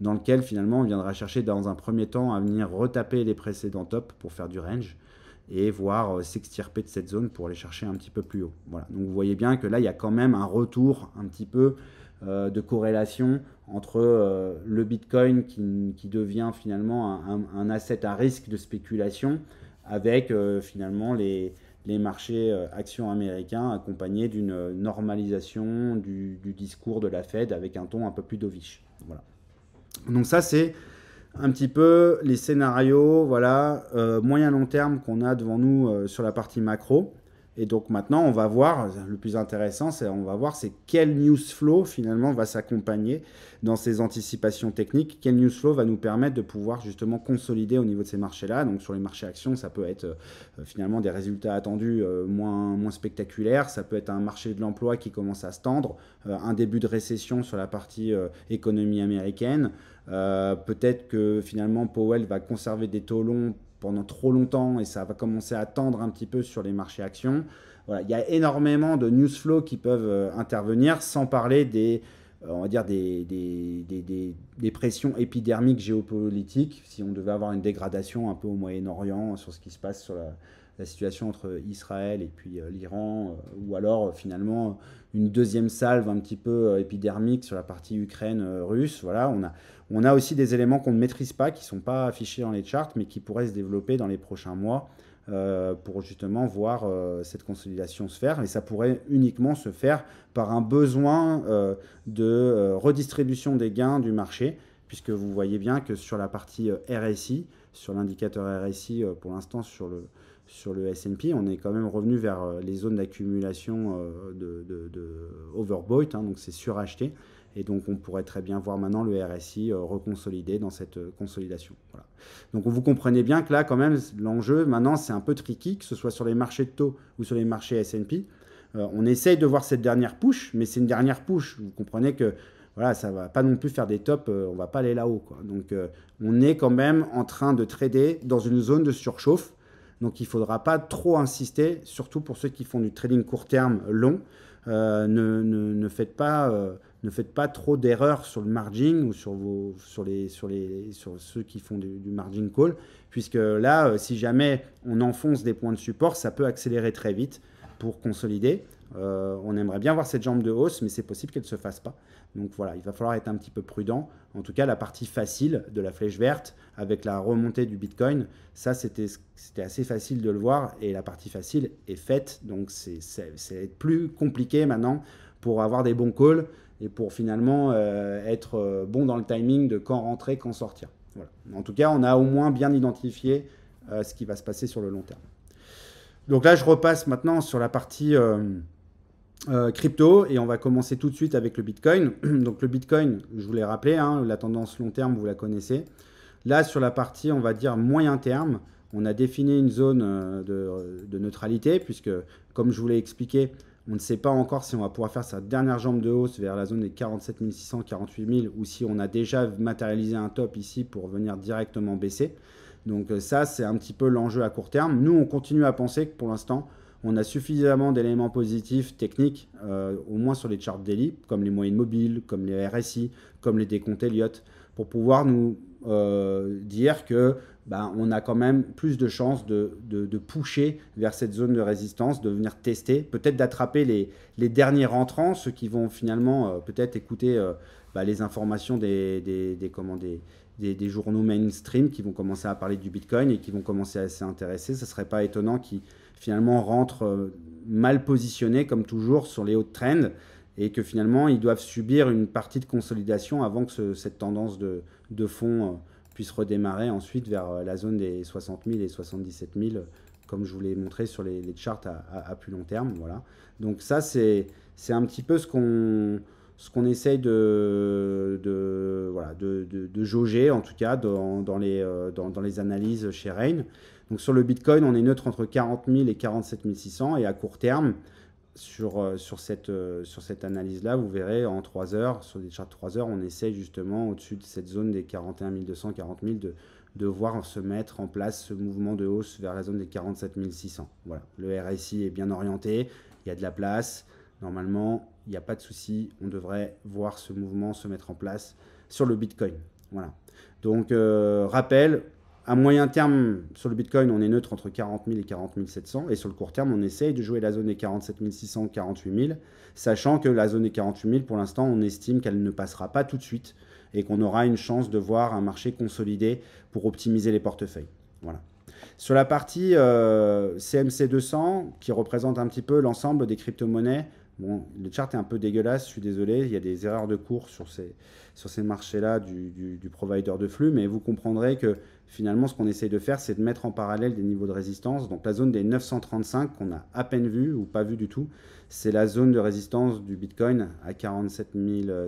dans lequel finalement on viendra chercher dans un premier temps à venir retaper les précédents tops pour faire du range et voir euh, s'extirper de cette zone pour aller chercher un petit peu plus haut. Voilà. Donc vous voyez bien que là, il y a quand même un retour un petit peu euh, de corrélation entre euh, le Bitcoin qui, devient finalement un, asset à risque de spéculation avec finalement les, les marchés actions américains accompagnés d'une normalisation du, du, discours de la Fed avec un ton un peu plus dovish. Voilà. Donc ça, c'est un petit peu les scénarios, voilà, euh, moyen-long terme qu'on a devant nous euh, sur la partie macro. Et donc maintenant, on va voir, le plus intéressant, c'est on va voir c'est quel news flow finalement va s'accompagner dans ces anticipations techniques, quel news flow va nous permettre de pouvoir justement consolider au niveau de ces marchés-là. Donc sur les marchés actions, ça peut être euh, finalement des résultats attendus euh, moins, moins spectaculaires, ça peut être un marché de l'emploi qui commence à se tendre, euh, un début de récession sur la partie économie américaine, peut-être que finalement Powell va conserver des taux longs pendant trop longtemps et ça va commencer à tendre un petit peu sur les marchés actions. Voilà, il y a énormément de news flow qui peuvent euh, intervenir, sans parler des, euh, on va dire des, des, des, des, pressions épidermiques géopolitiques, si on devait avoir une dégradation un peu au Moyen-Orient sur ce qui se passe sur la, la situation entre Israël et puis euh, l'Iran, ou alors finalement une deuxième salve un petit peu épidermique sur la partie Ukraine-Russe. Voilà, on a, on a aussi des éléments qu'on ne maîtrise pas, qui ne sont pas affichés dans les charts, mais qui pourraient se développer dans les prochains mois euh, pour justement voir euh, cette consolidation se faire. Et ça pourrait uniquement se faire par un besoin euh, de redistribution des gains du marché, puisque vous voyez bien que sur la partie RSI, sur l'indicateur RSI, pour l'instant sur le, sur S&P, on est quand même revenu vers les zones d'accumulation de, de, hein, donc c'est suracheté. Et donc, on pourrait très bien voir maintenant le RSI euh, reconsolider dans cette euh, consolidation. Donc, vous comprenez bien que là, quand même, l'enjeu maintenant, c'est un peu tricky, que ce soit sur les marchés de taux ou sur les marchés S&P. Euh, on essaye de voir cette dernière push, mais c'est une dernière push. Vous comprenez que voilà, ça va pas non plus faire des tops, On on va pas aller là-haut. Donc on est quand même en train de trader dans une zone de surchauffe. Donc il ne faudra pas trop insister, surtout pour ceux qui font du trading court terme long. Ne, ne, faites pas ne faites pas trop d'erreurs sur le margin ou sur, vos, sur, les, sur, les, sur ceux qui font du, margin call, puisque là, euh, si jamais on enfonce des points de support, ça peut accélérer très vite pour consolider. Euh, on aimerait bien voir cette jambe de hausse, mais c'est possible qu'elle ne se fasse pas. Donc voilà, il va falloir être un petit peu prudent. En tout cas, la partie facile de la flèche verte avec la remontée du Bitcoin, ça c'était assez facile de le voir et la partie facile est faite. Donc c'est plus compliqué maintenant pour avoir des bons calls et pour finalement euh, être euh, bon dans le timing de quand rentrer, quand sortir. En tout cas, on a au moins bien identifié euh, ce qui va se passer sur le long terme. Donc là, je repasse maintenant sur la partie crypto et on va commencer tout de suite avec le Bitcoin. Donc le Bitcoin, je vous l'ai rappelé, hein, la tendance long terme, vous la connaissez. Là, sur la partie, on va dire moyen terme, on a défini une zone de, de neutralité puisque, comme je vous l'ai expliqué, on ne sait pas encore si on va pouvoir faire sa dernière jambe de hausse vers la zone des 47 600, 000 ou si on a déjà matérialisé un top ici pour venir directement baisser. Donc euh, ça, c'est un petit peu l'enjeu à court terme. Nous, on continue à penser que pour l'instant, on a suffisamment d'éléments positifs techniques, euh, au moins sur les charts daily, comme les moyennes mobiles, comme les RSI, comme les décomptes Elliott, pour pouvoir nous euh, dire que ben, on a quand même plus de chances de, de, pousser vers cette zone de résistance, de venir tester, peut-être d'attraper les, derniers rentrants, ceux qui vont finalement euh, peut-être écouter euh, ben, les informations des, des, journaux mainstream qui vont commencer à parler du Bitcoin et qui vont commencer à s'intéresser. Ce ne serait pas étonnant qu'ils finalement rentrent euh, mal positionnés, comme toujours, sur les hautes trends et que finalement ils doivent subir une partie de consolidation avant que cette tendance de, de fond puisse redémarrer ensuite vers euh, la zone des 60 000 et 77 000, comme je vous l'ai montré sur les, charts à, plus long terme. Voilà. Donc ça, c'est un petit peu ce qu'on ce qu'on essaye de, voilà, de, jauger, en tout cas, dans, les, euh, dans, les analyses chez Rain. Donc sur le Bitcoin, on est neutre entre 40 000 et 47 600, et à court terme, sur, euh, sur cette, euh, sur cette analyse-là, vous verrez en 3 heures, sur des charts 3 heures, on essaie justement au-dessus de cette zone des 41 200, 40 000 de, de voir se mettre en place ce mouvement de hausse vers la zone des 47 600. Voilà, le RSI est bien orienté, il y a de la place, normalement, il n'y a pas de souci, on devrait voir ce mouvement se mettre en place sur le Bitcoin. Voilà. Donc, euh, rappel, à moyen terme, sur le Bitcoin, on est neutre entre 40 000 et 40 700. Et sur le court terme, on essaye de jouer la zone des 47 600, 48 000, sachant que la zone des 48 000, pour l'instant, on estime qu'elle ne passera pas tout de suite et qu'on aura une chance de voir un marché consolidé pour optimiser les portefeuilles. Voilà. Sur la partie CMC euh, 200, qui représente un petit peu l'ensemble des crypto-monnaies, Bon, le chart est un peu dégueulasse, je suis désolé, il y a des erreurs de cours sur ces, sur ces marchés-là du, du, provider de flux, mais vous comprendrez que finalement ce qu'on essaye de faire, c'est de mettre en parallèle des niveaux de résistance. Donc la zone des 935 qu'on a à peine vue ou pas vue du tout, c'est la zone de résistance du Bitcoin à 47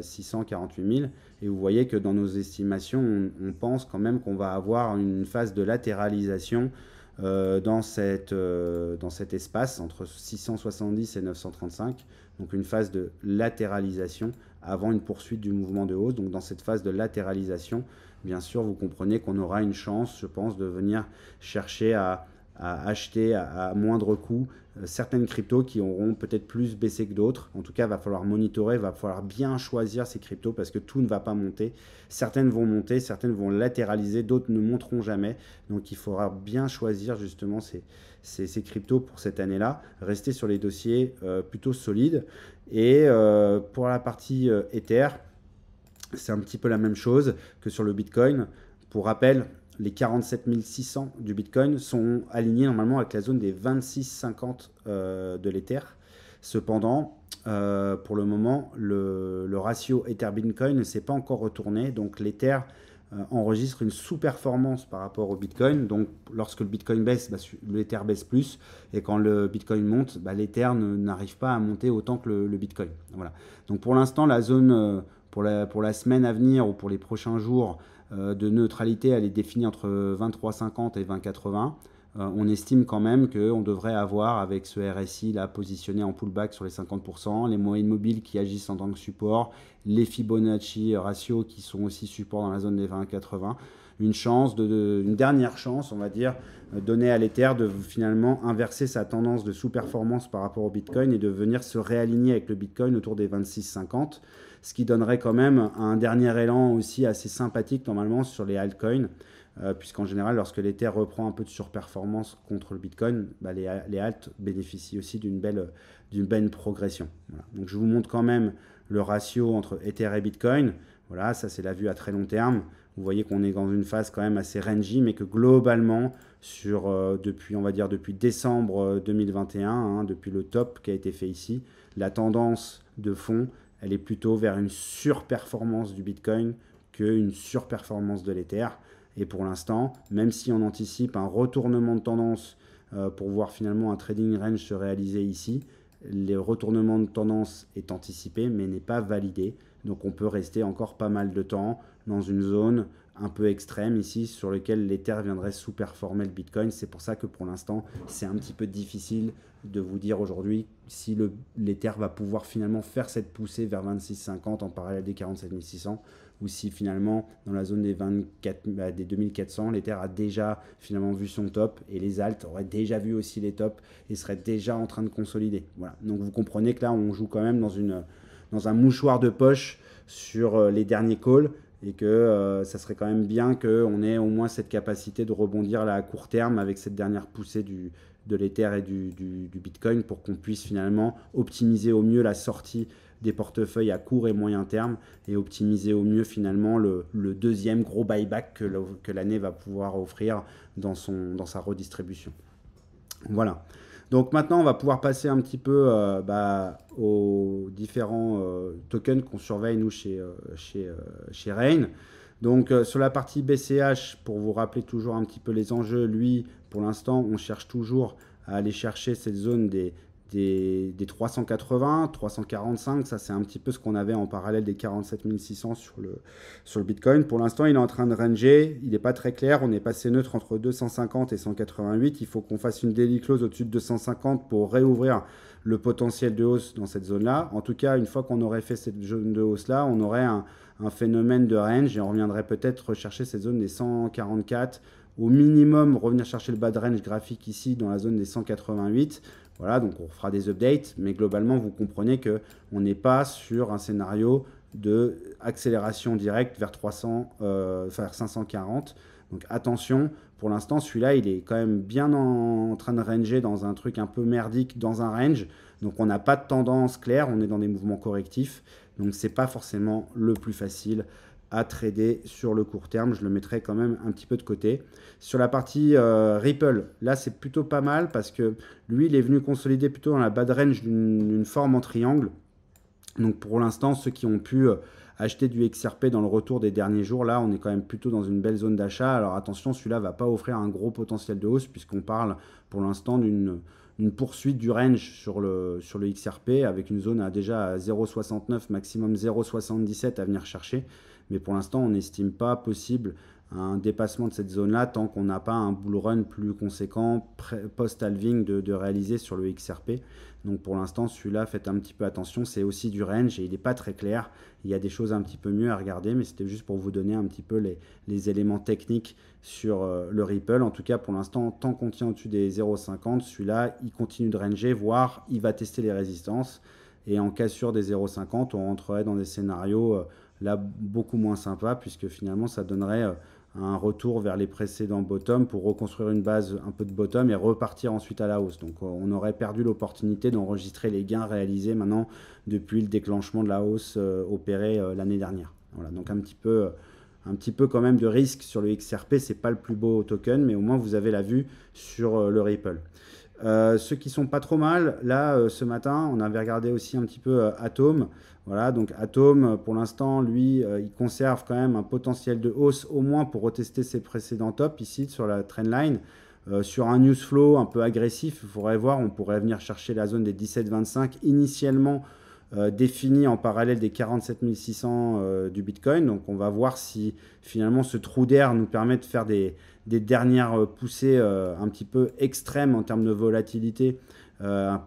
600, 000. Et vous voyez que dans nos estimations, on pense quand même qu'on va avoir une phase de latéralisation euh, dans, cette, euh, dans cet espace entre 670 et 935, donc une phase de latéralisation avant une poursuite du mouvement de hausse. Donc dans cette phase de latéralisation, bien sûr, vous comprenez qu'on aura une chance, je pense, de venir chercher à à acheter à, moindre coût euh, certaines cryptos qui auront peut-être plus baissé que d'autres. En tout cas, va falloir monitorer, va falloir bien choisir ces cryptos parce que tout ne va pas monter. Certaines vont monter, certaines vont latéraliser, d'autres ne monteront jamais. Donc il faudra bien choisir justement ces, ces, cryptos pour cette année-là. Rester sur les dossiers euh, plutôt solides. Et euh, pour la partie Ether, c'est un petit peu la même chose que sur le Bitcoin. Pour rappel, les 47 600 du Bitcoin sont alignés normalement avec la zone des 26,50 50 euh, de l'Ether. Cependant, euh, pour le moment, le, ratio Ether-Bitcoin ne s'est pas encore retourné. Donc l'Ether euh, enregistre une sous-performance par rapport au Bitcoin. Donc lorsque le Bitcoin baisse, bah, l'Ether baisse plus. Et quand le Bitcoin monte, bah, l'Ether n'arrive pas à monter autant que le, Bitcoin. Voilà. Donc pour l'instant, la zone... pour la, semaine à venir ou pour les prochains jours, euh, de neutralité, elle est définie entre 23,50 et 20,80. Euh, on estime quand même qu'on devrait avoir, avec ce RSI là positionné en pullback sur les 50%, les moyennes mobiles qui agissent en tant que support, les Fibonacci ratios qui sont aussi support dans la zone des 20,80 une chance, une dernière chance, on va dire, donnée à l'Ether de finalement inverser sa tendance de sous-performance par rapport au Bitcoin et de venir se réaligner avec le Bitcoin autour des 26,50 ce qui donnerait quand même un dernier élan aussi assez sympathique normalement sur les altcoins. Euh, puisqu'en général, lorsque l'Ether reprend un peu de surperformance contre le Bitcoin, bah, les, les bénéficient aussi d'une belle, belle progression. Donc je vous montre quand même le ratio entre Ether et Bitcoin. Voilà, ça c'est la vue à très long terme. Vous voyez qu'on est dans une phase quand même assez rangy, mais que globalement, sur, euh, depuis, on va dire depuis décembre 2021, euh, hein, depuis le top qui a été fait ici, la tendance de fond, elle est plutôt vers une surperformance du Bitcoin qu'une surperformance de l'Ether. Et pour l'instant, même si on anticipe un retournement de tendance euh, pour voir finalement un trading range se réaliser ici, le retournement de tendance est anticipé mais n'est pas validé. Donc on peut rester encore pas mal de temps dans une zone un peu extrême ici sur lequel l'Ether viendrait sous-performer le Bitcoin. C'est pour ça que pour l'instant, c'est un petit peu difficile de vous dire aujourd'hui si l'Ether va pouvoir finalement faire cette poussée vers 26,50 en parallèle des 47600 ou si finalement dans la zone des, 24, bah, des 2400, l'Ether a déjà finalement vu son top et les altes auraient déjà vu aussi les tops et seraient déjà en train de consolider. Voilà. Donc vous comprenez que là, on joue quand même dans, une, dans un mouchoir de poche sur euh, les derniers calls et que euh, ça serait quand même bien qu'on ait au moins cette capacité de rebondir là à court terme avec cette dernière poussée du, de l'Ether et du, du, Bitcoin pour qu'on puisse finalement optimiser au mieux la sortie des portefeuilles à court et moyen terme et optimiser au mieux finalement le, le deuxième gros buyback que l'année va pouvoir offrir dans, son, dans sa redistribution. Voilà. Donc maintenant, on va pouvoir passer un petit peu euh, bah, aux différents euh, tokens qu'on surveille, nous, chez, euh, chez, chez Rain. Donc sur la partie BCH, pour vous rappeler toujours un petit peu les enjeux, lui, pour l'instant, on cherche toujours à aller chercher cette zone des des, 380, 345, ça c'est un petit peu ce qu'on avait en parallèle des 47600 sur le, sur le Bitcoin. Pour l'instant, il est en train de ranger, il n'est pas très clair, on est passé neutre entre 250 et 188, il faut qu'on fasse une daily close au-dessus de 250 pour réouvrir le potentiel de hausse dans cette zone-là. En tout cas, une fois qu'on aurait fait cette zone de hausse-là, on aurait un, un phénomène de range et on reviendrait peut-être rechercher cette zone des 144, au minimum revenir chercher le bas de range graphique ici dans la zone des 188. Voilà, donc on fera des updates, mais globalement, vous comprenez que on n'est pas sur un scénario de accélération directe vers 300, 540. Euh, donc attention, pour l'instant, celui-là, il est quand même bien en, train de ranger dans un truc un peu merdique, dans un range. Donc on n'a pas de tendance claire, on est dans des mouvements correctifs. Donc c'est pas forcément le plus facile à trader sur le court terme. Je le mettrai quand même un petit peu de côté. Sur la partie euh, Ripple, là c'est plutôt pas mal parce que lui il est venu consolider plutôt dans la bad range d'une forme en triangle. Donc pour l'instant, ceux qui ont pu euh, acheter du XRP dans le retour des derniers jours, là on est quand même plutôt dans une belle zone d'achat. Alors attention, celui-là va pas offrir un gros potentiel de hausse puisqu'on parle pour l'instant d'une poursuite du range sur le, sur le XRP avec une zone à déjà 0,69 maximum 0,77 à venir chercher. Mais pour l'instant, on n'estime pas possible un dépassement de cette zone-là tant qu'on n'a pas un bull run plus conséquent post-halving de, réaliser sur le XRP. Donc pour l'instant, celui-là, faites un petit peu attention. C'est aussi du range et il n'est pas très clair. Il y a des choses un petit peu mieux à regarder, mais c'était juste pour vous donner un petit peu les, éléments techniques sur euh, le Ripple. En tout cas, pour l'instant, tant qu'on tient au-dessus des 0,50, celui-là, il continue de ranger, voire il va tester les résistances. Et en cas sûr des 0,50, on rentrerait dans des scénarios. Euh, Là, beaucoup moins sympa, puisque finalement, ça donnerait euh, un retour vers les précédents bottom pour reconstruire une base un peu de bottom et repartir ensuite à la hausse. Donc euh, on aurait perdu l'opportunité d'enregistrer les gains réalisés maintenant depuis le déclenchement de la hausse euh, opérée l'année dernière. Voilà, donc un petit peu un petit peu quand même de risque sur le XRP, c'est pas le plus beau token mais au moins vous avez la vue sur le Ripple. Euh, ceux qui sont pas trop mal, là euh, ce matin, on avait regardé aussi un petit peu euh, Atome. Atom. Voilà, donc Atom, pour l'instant, lui, il conserve quand même un potentiel de hausse au moins pour retester ses précédents tops ici sur la trendline. sur un news flow un peu agressif, il faudrait voir, on pourrait venir chercher la zone des 17-25 initialement euh, définie en parallèle des 47 600 euh, du Bitcoin. Donc on va voir si finalement ce trou d'air nous permet de faire des, dernières euh, poussées un petit peu extrêmes en termes de volatilité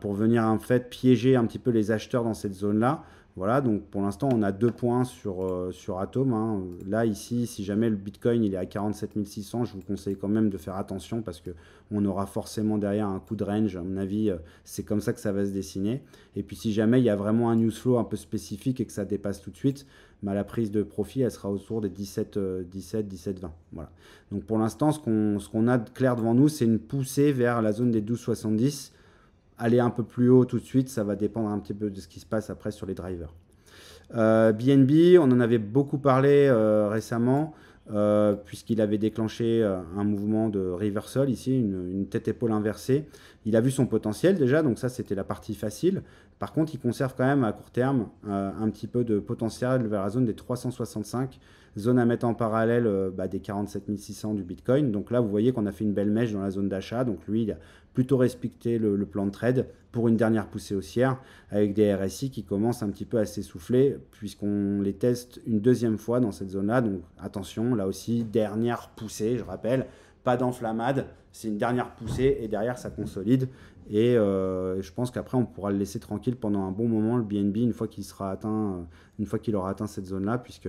pour venir en fait piéger un petit peu les acheteurs dans cette zone-là. Voilà, donc pour l'instant, on a deux points sur, euh, sur Atom. Hein. Là, ici, si jamais le Bitcoin il est à 47 600, je vous conseille quand même de faire attention parce que on aura forcément derrière un coup de range. À mon avis, euh, c'est comme ça que ça va se dessiner. Et puis, si jamais il y a vraiment un news flow un peu spécifique et que ça dépasse tout de suite, bah, la prise de profit, elle sera autour des 17, 17, 17, 20. Voilà. Donc pour l'instant, ce qu'on a clair devant nous, c'est une poussée vers la zone des 12, 70 aller un peu plus haut tout de suite, ça va dépendre un petit peu de ce qui se passe après sur les drivers. BNB, euh, on en avait beaucoup parlé euh, récemment, euh, puisqu'il avait déclenché un mouvement de reversal ici, une, une tête-épaule inversée. Il a vu son potentiel déjà, donc ça c'était la partie facile. Par contre, il conserve quand même à court terme un petit peu de potentiel vers la zone des 365. Zone à mettre en parallèle euh, bah, des 47 600 du Bitcoin. Donc là, vous voyez qu'on a fait une belle mèche dans la zone d'achat. Donc lui, il a plutôt respecté le, plan de trade pour une dernière poussée haussière avec des RSI qui commencent un petit peu à s'essouffler puisqu'on les teste une deuxième fois dans cette zone-là. Donc attention, là aussi, dernière poussée, je rappelle pas d'enflammade, c'est une dernière poussée et derrière ça consolide. Et euh, je pense qu'après on pourra le laisser tranquille pendant un bon moment le BNB une fois qu'il sera atteint, euh, une fois qu'il aura atteint cette zone là, puisque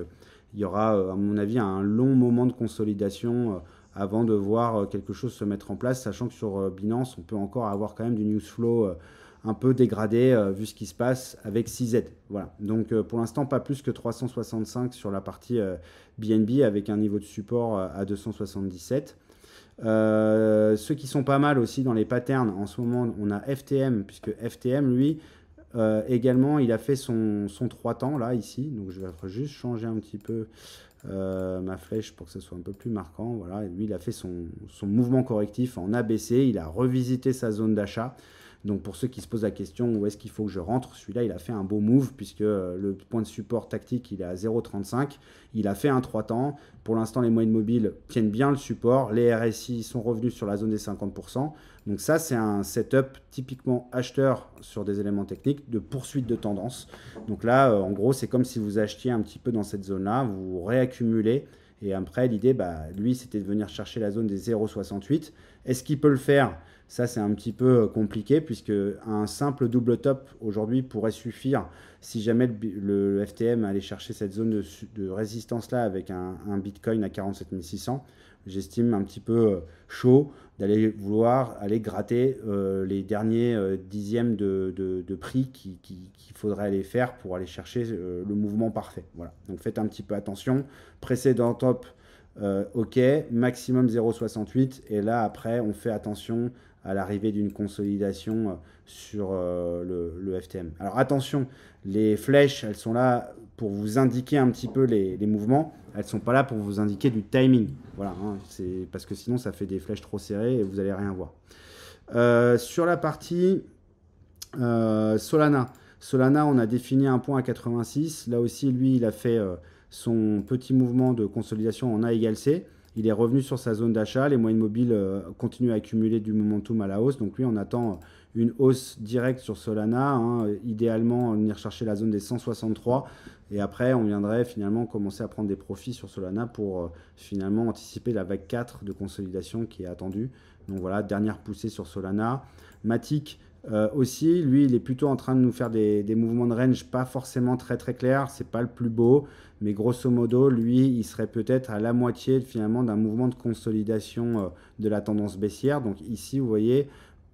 il y aura, euh, à mon avis, un long moment de consolidation euh, avant de voir euh, quelque chose se mettre en place, sachant que sur Binance, on peut encore avoir quand même du news flow un peu dégradé vu ce qui se passe avec 6Z. Voilà. Donc pour l'instant, pas plus que 365 sur la partie BNB avec un niveau de support à 277. ceux qui sont pas mal aussi dans les patterns, en ce moment on a FTM, puisque FTM lui euh, également, il a fait son, son 3 temps là, ici. Donc je vais juste changer un petit peu euh, ma flèche pour que ce soit un peu plus marquant. Voilà, et lui, il a fait son mouvement correctif en ABC. Il a revisité sa zone d'achat. Donc pour ceux qui se posent la question où est-ce qu'il faut que je rentre, celui-là il a fait un beau move puisque euh, le point de support tactique il est à 0,35. Il a fait un 3 temps. Pour l'instant les moyennes mobiles tiennent bien le support. Les RSI sont revenus sur la zone des 50%. Donc ça c'est un setup typiquement acheteur sur des éléments techniques de poursuite de tendance. Donc là euh, en gros c'est comme si vous achetiez un petit peu dans cette zone-là, vous réaccumulez. Et après, l'idée, bah, lui, c'était de venir chercher la zone des 0,68. Est-ce qu'il peut le faire ça, c'est un petit peu euh, compliqué puisque un simple double top aujourd'hui pourrait suffire si jamais le, FTM allait chercher cette zone de, résistance-là avec un, Bitcoin à 47 600. J'estime un petit peu euh, chaud d'aller vouloir aller gratter euh, les derniers dixièmes de, prix qu'il faudrait aller faire pour aller chercher le mouvement parfait. Voilà. Donc faites un petit peu attention. Précédent top, ok, maximum 0,68. Et là, après, on fait attention à l'arrivée d'une consolidation euh, sur euh, le, FTM. Alors attention, les flèches, elles sont là pour vous indiquer un petit peu les, mouvements. Elles ne sont pas là pour vous indiquer du timing. Voilà, hein, c'est parce que sinon ça fait des flèches trop serrées et vous n'allez rien voir. Euh, sur la partie Solana. Solana, on a défini un point à 86. Là aussi, lui, il a fait son petit mouvement de consolidation en A égale C. Il est revenu sur sa zone d'achat. Les moyennes mobiles euh, continuent à accumuler du momentum à la hausse. Donc lui, on attend une hausse directe sur Solana. Hein, idéalement, euh, venir chercher la zone des 163. Et après, on viendrait finalement commencer à prendre des profits sur Solana pour euh, finalement anticiper la vague 4 de consolidation qui est attendue. Donc voilà, dernière poussée sur Solana. Matic, aussi, lui, il est plutôt en train de nous faire des, mouvements de range pas forcément très très clairs. C'est pas le plus beau mais grosso modo, lui, il serait peut-être à la moitié finalement d'un mouvement de consolidation euh, de la tendance baissière. Donc ici, vous voyez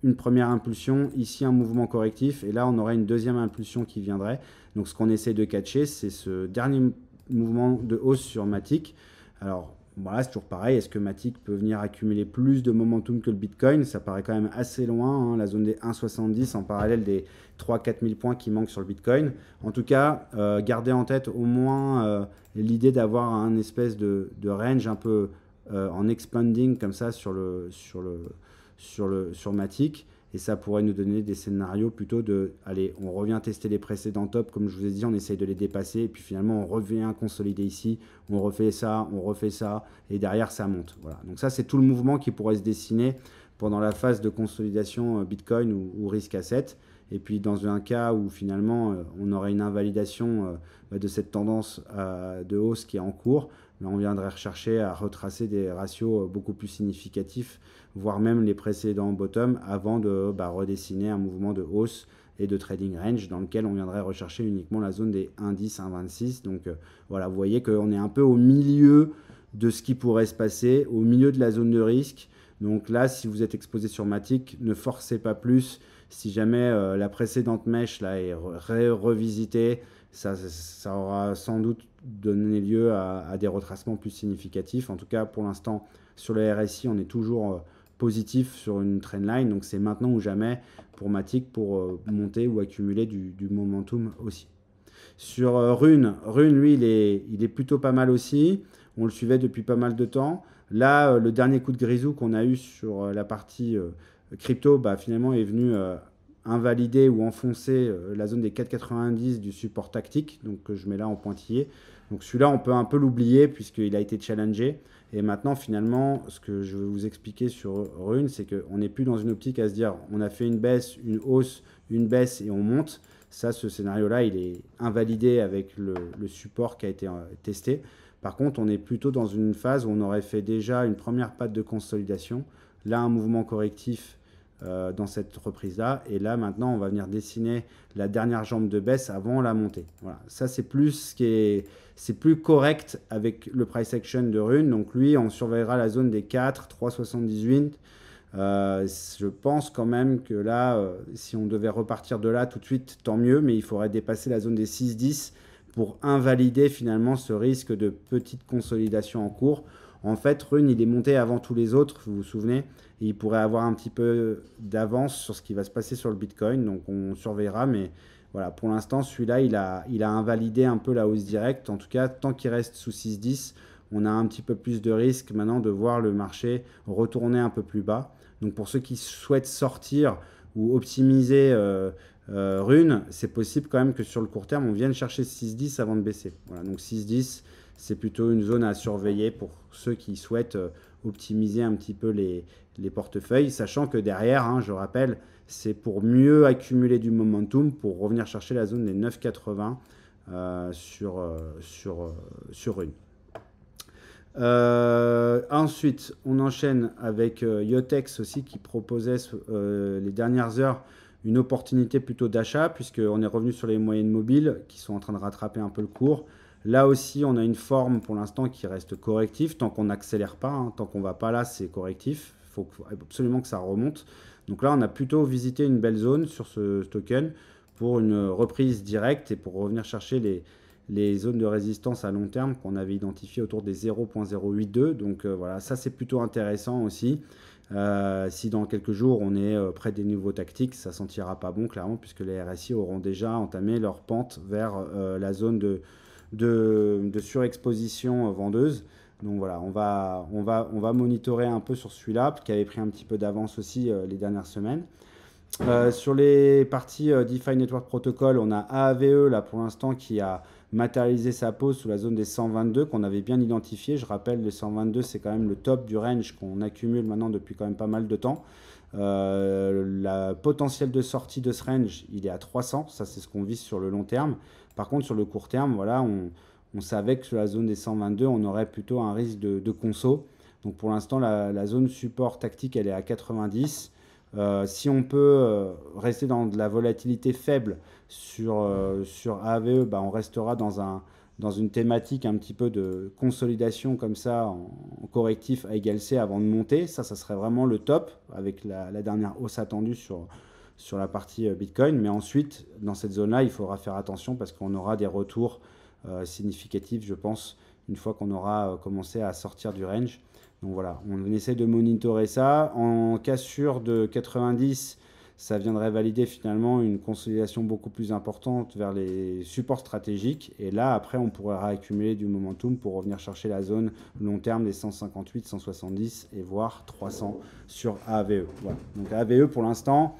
une première impulsion, ici un mouvement correctif, et là on aurait une deuxième impulsion qui viendrait. Donc ce qu'on essaie de catcher, c'est ce dernier mouvement de hausse sur Matic. Alors voilà, c'est toujours pareil. Est-ce que Matic peut venir accumuler plus de momentum que le Bitcoin Ça paraît quand même assez loin, hein, la zone des 1,70 en parallèle des 3-4 000 points qui manquent sur le Bitcoin. En tout cas, euh, gardez en tête au moins euh, l'idée d'avoir un espèce de, range un peu euh, en expanding comme ça sur le, sur Matic. Et ça pourrait nous donner des scénarios plutôt de, allez, on revient tester les précédents tops, comme je vous ai dit, on essaye de les dépasser, et puis finalement on revient consolider ici, on refait ça, on refait ça, et derrière ça monte. Voilà. Donc ça c'est tout le mouvement qui pourrait se dessiner pendant la phase de consolidation euh, Bitcoin ou, ou risque asset. Et puis dans un cas où finalement euh, on aurait une invalidation euh, de cette tendance de hausse qui est en cours, on viendrait rechercher à retracer des ratios euh, beaucoup plus significatifs, voire même les précédents bottom, avant de bah, redessiner un mouvement de hausse et de trading range dans lequel on viendrait rechercher uniquement la zone des 1,10, 1,26. Donc euh, voilà, vous voyez qu'on est un peu au milieu de ce qui pourrait se passer, au milieu de la zone de risque. Donc là, si vous êtes exposé sur Matic, ne forcez pas plus. Si jamais euh, la précédente mèche là, est revisitée, ça aura sans doute donner lieu à, des retracements plus significatifs. En tout cas, pour l'instant, sur le RSI, on est toujours euh, positif sur une trendline. Donc c'est maintenant ou jamais pour Matic pour euh, monter ou accumuler du, momentum aussi. Sur euh, Rune, Rune, lui, il est, il est plutôt pas mal aussi. On le suivait depuis pas mal de temps. Là, le dernier coup de grisou qu'on a eu sur la partie crypto, bah, finalement, est venu invalider ou enfoncer euh, la zone des 4,90 du support tactique, donc que euh, je mets là en pointillé. Donc celui-là, on peut un peu l'oublier puisqu'il a été challengé. Et maintenant, finalement, ce que je vais vous expliquer sur Rune, c'est qu'on n'est plus dans une optique à se dire on a fait une baisse, une hausse, une baisse et on monte. Ça, ce scénario-là, il est invalidé avec le, le support qui a été euh, testé. Par contre, on est plutôt dans une phase où on aurait fait déjà une première patte de consolidation. Là, un mouvement correctif euh, dans cette reprise-là. Et là, maintenant, on va venir dessiner la dernière jambe de baisse avant la montée. Voilà, ça c'est plus ce qui est, c'est plus correct avec le price action de Rune. Donc lui, on surveillera la zone des 4, 3,78. Euh, je pense quand même que là, euh, si on devait repartir de là tout de suite, tant mieux, mais il faudrait dépasser la zone des 6,10 10 pour invalider finalement ce risque de petite consolidation en cours. En fait, Rune, il est monté avant tous les autres, vous vous souvenez il pourrait avoir un petit peu d'avance sur ce qui va se passer sur le Bitcoin. Donc on surveillera, mais voilà, pour l'instant, celui-là, il a, invalidé un peu la hausse directe. En tout cas, tant qu'il reste sous 6,10, on a un petit peu plus de risque maintenant de voir le marché retourner un peu plus bas. Donc pour ceux qui souhaitent sortir ou optimiser euh, euh, Rune, c'est possible quand même que sur le court terme, on vienne chercher 6,10 avant de baisser. Voilà, donc 6,10, c'est plutôt une zone à surveiller pour ceux qui souhaitent euh, optimiser un petit peu les, les portefeuilles, sachant que derrière, hein, je rappelle, c'est pour mieux accumuler du momentum, pour revenir chercher la zone des 9,80 euh, sur, euh, sur, euh, sur une. ensuite, on enchaîne avec Yotex aussi qui proposait les dernières heures une opportunité plutôt d'achat puisqu'on est revenu sur les moyennes mobiles qui sont en train de rattraper un peu le cours. Là aussi, on a une forme pour l'instant qui reste corrective. Tant qu'on n'accélère pas, hein, tant qu'on ne va pas là, c'est correctif faut absolument que ça remonte. Donc là, on a plutôt visité une belle zone sur ce token pour une reprise directe et pour revenir chercher les, zones de résistance à long terme qu'on avait identifiées autour des 0.082. Donc euh, voilà, ça c'est plutôt intéressant aussi. Euh, si dans quelques jours on est euh, près des nouveaux tactiques, ça sentira pas bon clairement puisque les RSI auront déjà entamé leur pente vers la zone de, de, de surexposition vendeuse. Donc voilà, on va, on va, on va monitorer un peu sur celui-là, qui avait pris un petit peu d'avance aussi euh, les dernières semaines. Euh, sur les parties euh, DeFi Network Protocol, on a AAVE là pour l'instant qui a matérialisé sa pause sous la zone des 122 qu'on avait bien identifié. Je rappelle, les 122 c'est quand même le top du range qu'on accumule maintenant depuis quand même pas mal de temps. le potentiel de sortie de ce range, il est à 300. Ça, c'est ce qu'on vise sur le long terme. Par contre, sur le court terme, voilà, on, on savait que sur la zone des 122, on aurait plutôt un risque de, conso. Donc pour l'instant, la, zone support tactique, elle est à 90. Euh, si on peut euh, rester dans de la volatilité faible sur, euh, sur AVE, bah, on restera dans, un, dans une thématique un petit peu de consolidation comme ça en, correctif à égal C avant de monter. Ça, ça serait vraiment le top avec la, la dernière hausse attendue sur, sur la partie Bitcoin. Mais ensuite, dans cette zone-là, il faudra faire attention parce qu'on aura des retours euh, significatif, je pense, une fois qu'on aura euh, commencé à sortir du range. Donc voilà, on essaie de monitorer ça. En sûr de 90, ça viendrait valider finalement une consolidation beaucoup plus importante vers les supports stratégiques. Et là, après, on pourrait accumuler du momentum pour revenir chercher la zone long terme des 158, 170 et voire 300 sur AVE. Voilà. Donc AVE, pour l'instant,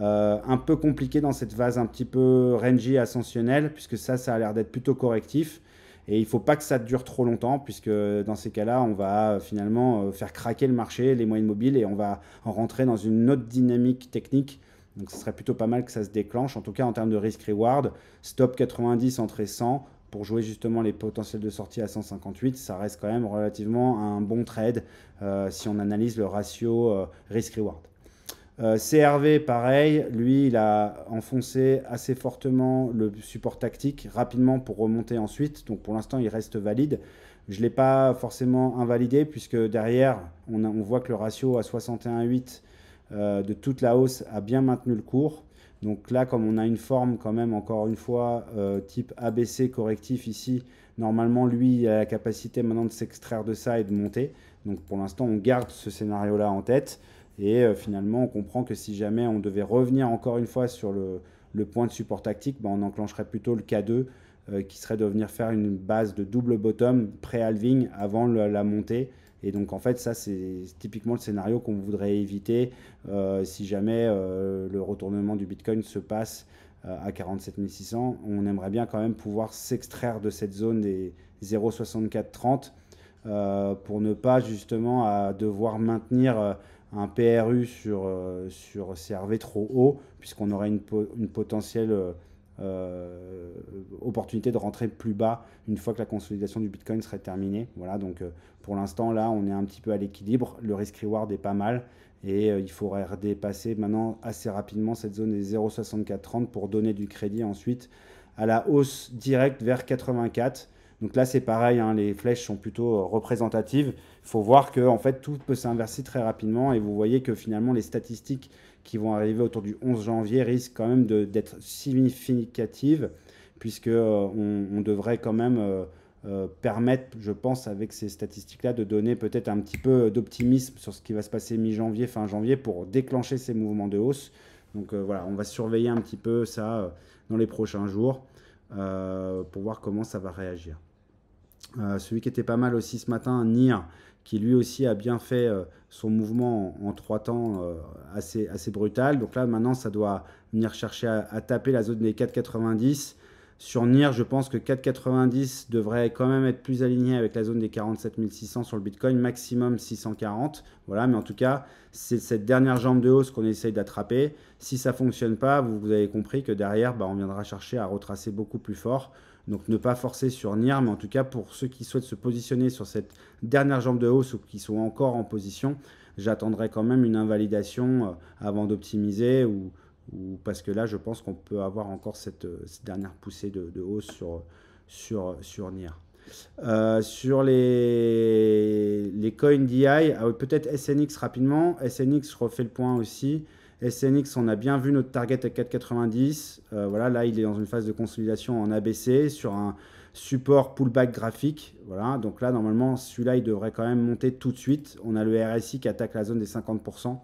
euh, un peu compliqué dans cette vase un petit peu rangy ascensionnelle, puisque ça, ça a l'air d'être plutôt correctif. Et il ne faut pas que ça dure trop longtemps, puisque dans ces cas-là, on va euh, finalement euh, faire craquer le marché, les moyennes mobiles, et on va en rentrer dans une autre dynamique technique. Donc ce serait plutôt pas mal que ça se déclenche, en tout cas en termes de risk-reward. Stop 90, entrée 100, pour jouer justement les potentiels de sortie à 158, ça reste quand même relativement un bon trade si on analyse le ratio risk-reward. Euh, CRV, pareil, lui, il a enfoncé assez fortement le support tactique rapidement pour remonter ensuite. Donc pour l'instant, il reste valide. Je ne l'ai pas forcément invalidé puisque derrière, on, voit que le ratio à 61,8 euh, de toute la hausse a bien maintenu le cours. Donc là, comme on a une forme quand même, encore une fois, euh, type ABC correctif ici, normalement, lui, il a la capacité maintenant de s'extraire de ça et de monter. Donc pour l'instant, on garde ce scénario-là en tête. Et euh, finalement, on comprend que si jamais on devait revenir encore une fois sur le, point de support tactique, bah, on enclencherait plutôt le K2, euh, qui serait de venir faire une base de double bottom pré-halving avant la montée. Et donc en fait, ça c'est typiquement le scénario qu'on voudrait éviter euh, si jamais le retournement du Bitcoin se passe à 47 600. On aimerait bien quand même pouvoir s'extraire de cette zone des 0,6430 pour ne pas justement à devoir maintenir un PRU sur, euh, sur CRV trop haut, puisqu'on aurait une, potentielle euh, euh, opportunité de rentrer plus bas une fois que la consolidation du Bitcoin serait terminée. Voilà, donc pour l'instant, là, on est un petit peu à l'équilibre. Le risk-reward est pas mal. Et il faudrait dépasser maintenant assez rapidement cette zone des 0,6430 pour donner du crédit ensuite à la hausse directe vers 84. Donc là, c'est pareil, hein, les flèches sont plutôt représentatives faut voir que fait tout peut s'inverser très rapidement et vous voyez que finalement les statistiques qui vont arriver autour du 11 janvier risquent quand même d'être significatives puisque euh, on, devrait quand même euh, euh, permettre, je pense, avec ces statistiques-là, de donner peut-être un petit peu d'optimisme sur ce qui va se passer mi-janvier, fin janvier, pour déclencher ces mouvements de hausse. Donc voilà, on va surveiller un petit peu ça dans les prochains jours pour voir comment ça va réagir. celui qui était pas mal aussi ce matin, NIR, qui lui aussi a bien fait euh, son mouvement en, trois temps euh, assez, assez brutal. Donc là, maintenant, ça doit venir chercher à, taper la zone des 4,90. Sur NIR, je pense que 4,90 devrait quand même être plus aligné avec la zone des 47 600 sur le Bitcoin, maximum 640. Voilà, mais en tout cas, c'est cette dernière jambe de hausse qu'on essaye d'attraper. Si ça ne fonctionne pas, vous, avez compris que derrière, bah, on viendra chercher à retracer beaucoup plus fort. Donc ne pas forcer sur NIR, mais en tout cas pour ceux qui souhaitent se positionner sur cette dernière jambe de hausse ou qui sont encore en position, j'attendrai quand même une invalidation euh, avant d'optimiser ou, parce que là je pense qu'on peut avoir encore cette, euh, dernière poussée de, hausse sur, sur, sur NIR. Euh, sur les, les coins DI, ah peut-être SNX rapidement. SNX refait le point aussi. SNX, on a bien vu notre target à 4,90. Euh, voilà, là, il est dans une phase de consolidation en ABC sur un support pullback graphique. Voilà, donc là, normalement, celui-là, il devrait quand même monter tout de suite. On a le RSI qui attaque la zone des 50%.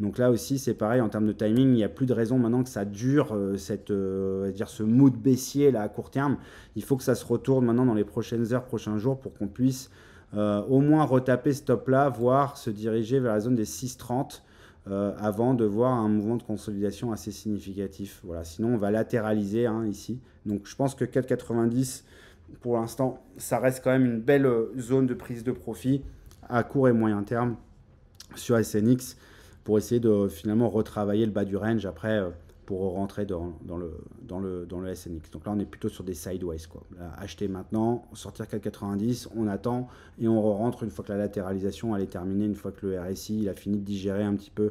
Donc là aussi, c'est pareil, en termes de timing, il n'y a plus de raison maintenant que ça dure, euh, cette, euh, dire ce mood baissier là à court terme. Il faut que ça se retourne maintenant dans les prochaines heures, prochains jours pour qu'on puisse au moins retaper ce top là, voire se diriger vers la zone des 6,30. Euh, avant de voir un mouvement de consolidation assez significatif. Voilà, sinon on va latéraliser hein, ici. Donc je pense que 4,90 pour l'instant, ça reste quand même une belle euh, zone de prise de profit à court et moyen terme sur SNX pour essayer de finalement retravailler le bas du range. Après, euh, pour rentrer dans, le, dans, le, dans le SNX. Donc là, on est plutôt sur des sideways. Quoi. acheter maintenant, sortir 4,90, on attend et on rentre une fois que la latéralisation elle est terminée, une fois que le RSI il a fini de digérer un petit peu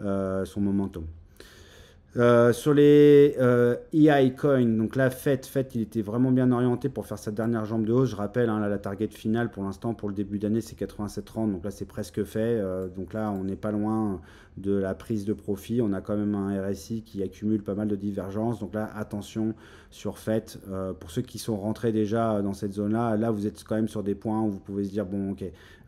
euh, son momentum. Euh, sur les euh, EI Coin, donc là, Fed, fait, il était vraiment bien orienté pour faire sa dernière jambe de hausse. Je rappelle, hein, la target finale pour l'instant, pour le début d'année, c'est 87,30. Donc là, c'est presque fait. Euh, donc là, on n'est pas loin de la prise de profit. On a quand même un RSI qui accumule pas mal de divergences. Donc là, attention sur FET, euh, pour ceux qui sont rentrés déjà dans cette zone-là, là vous êtes quand même sur des points où vous pouvez se dire bon ok,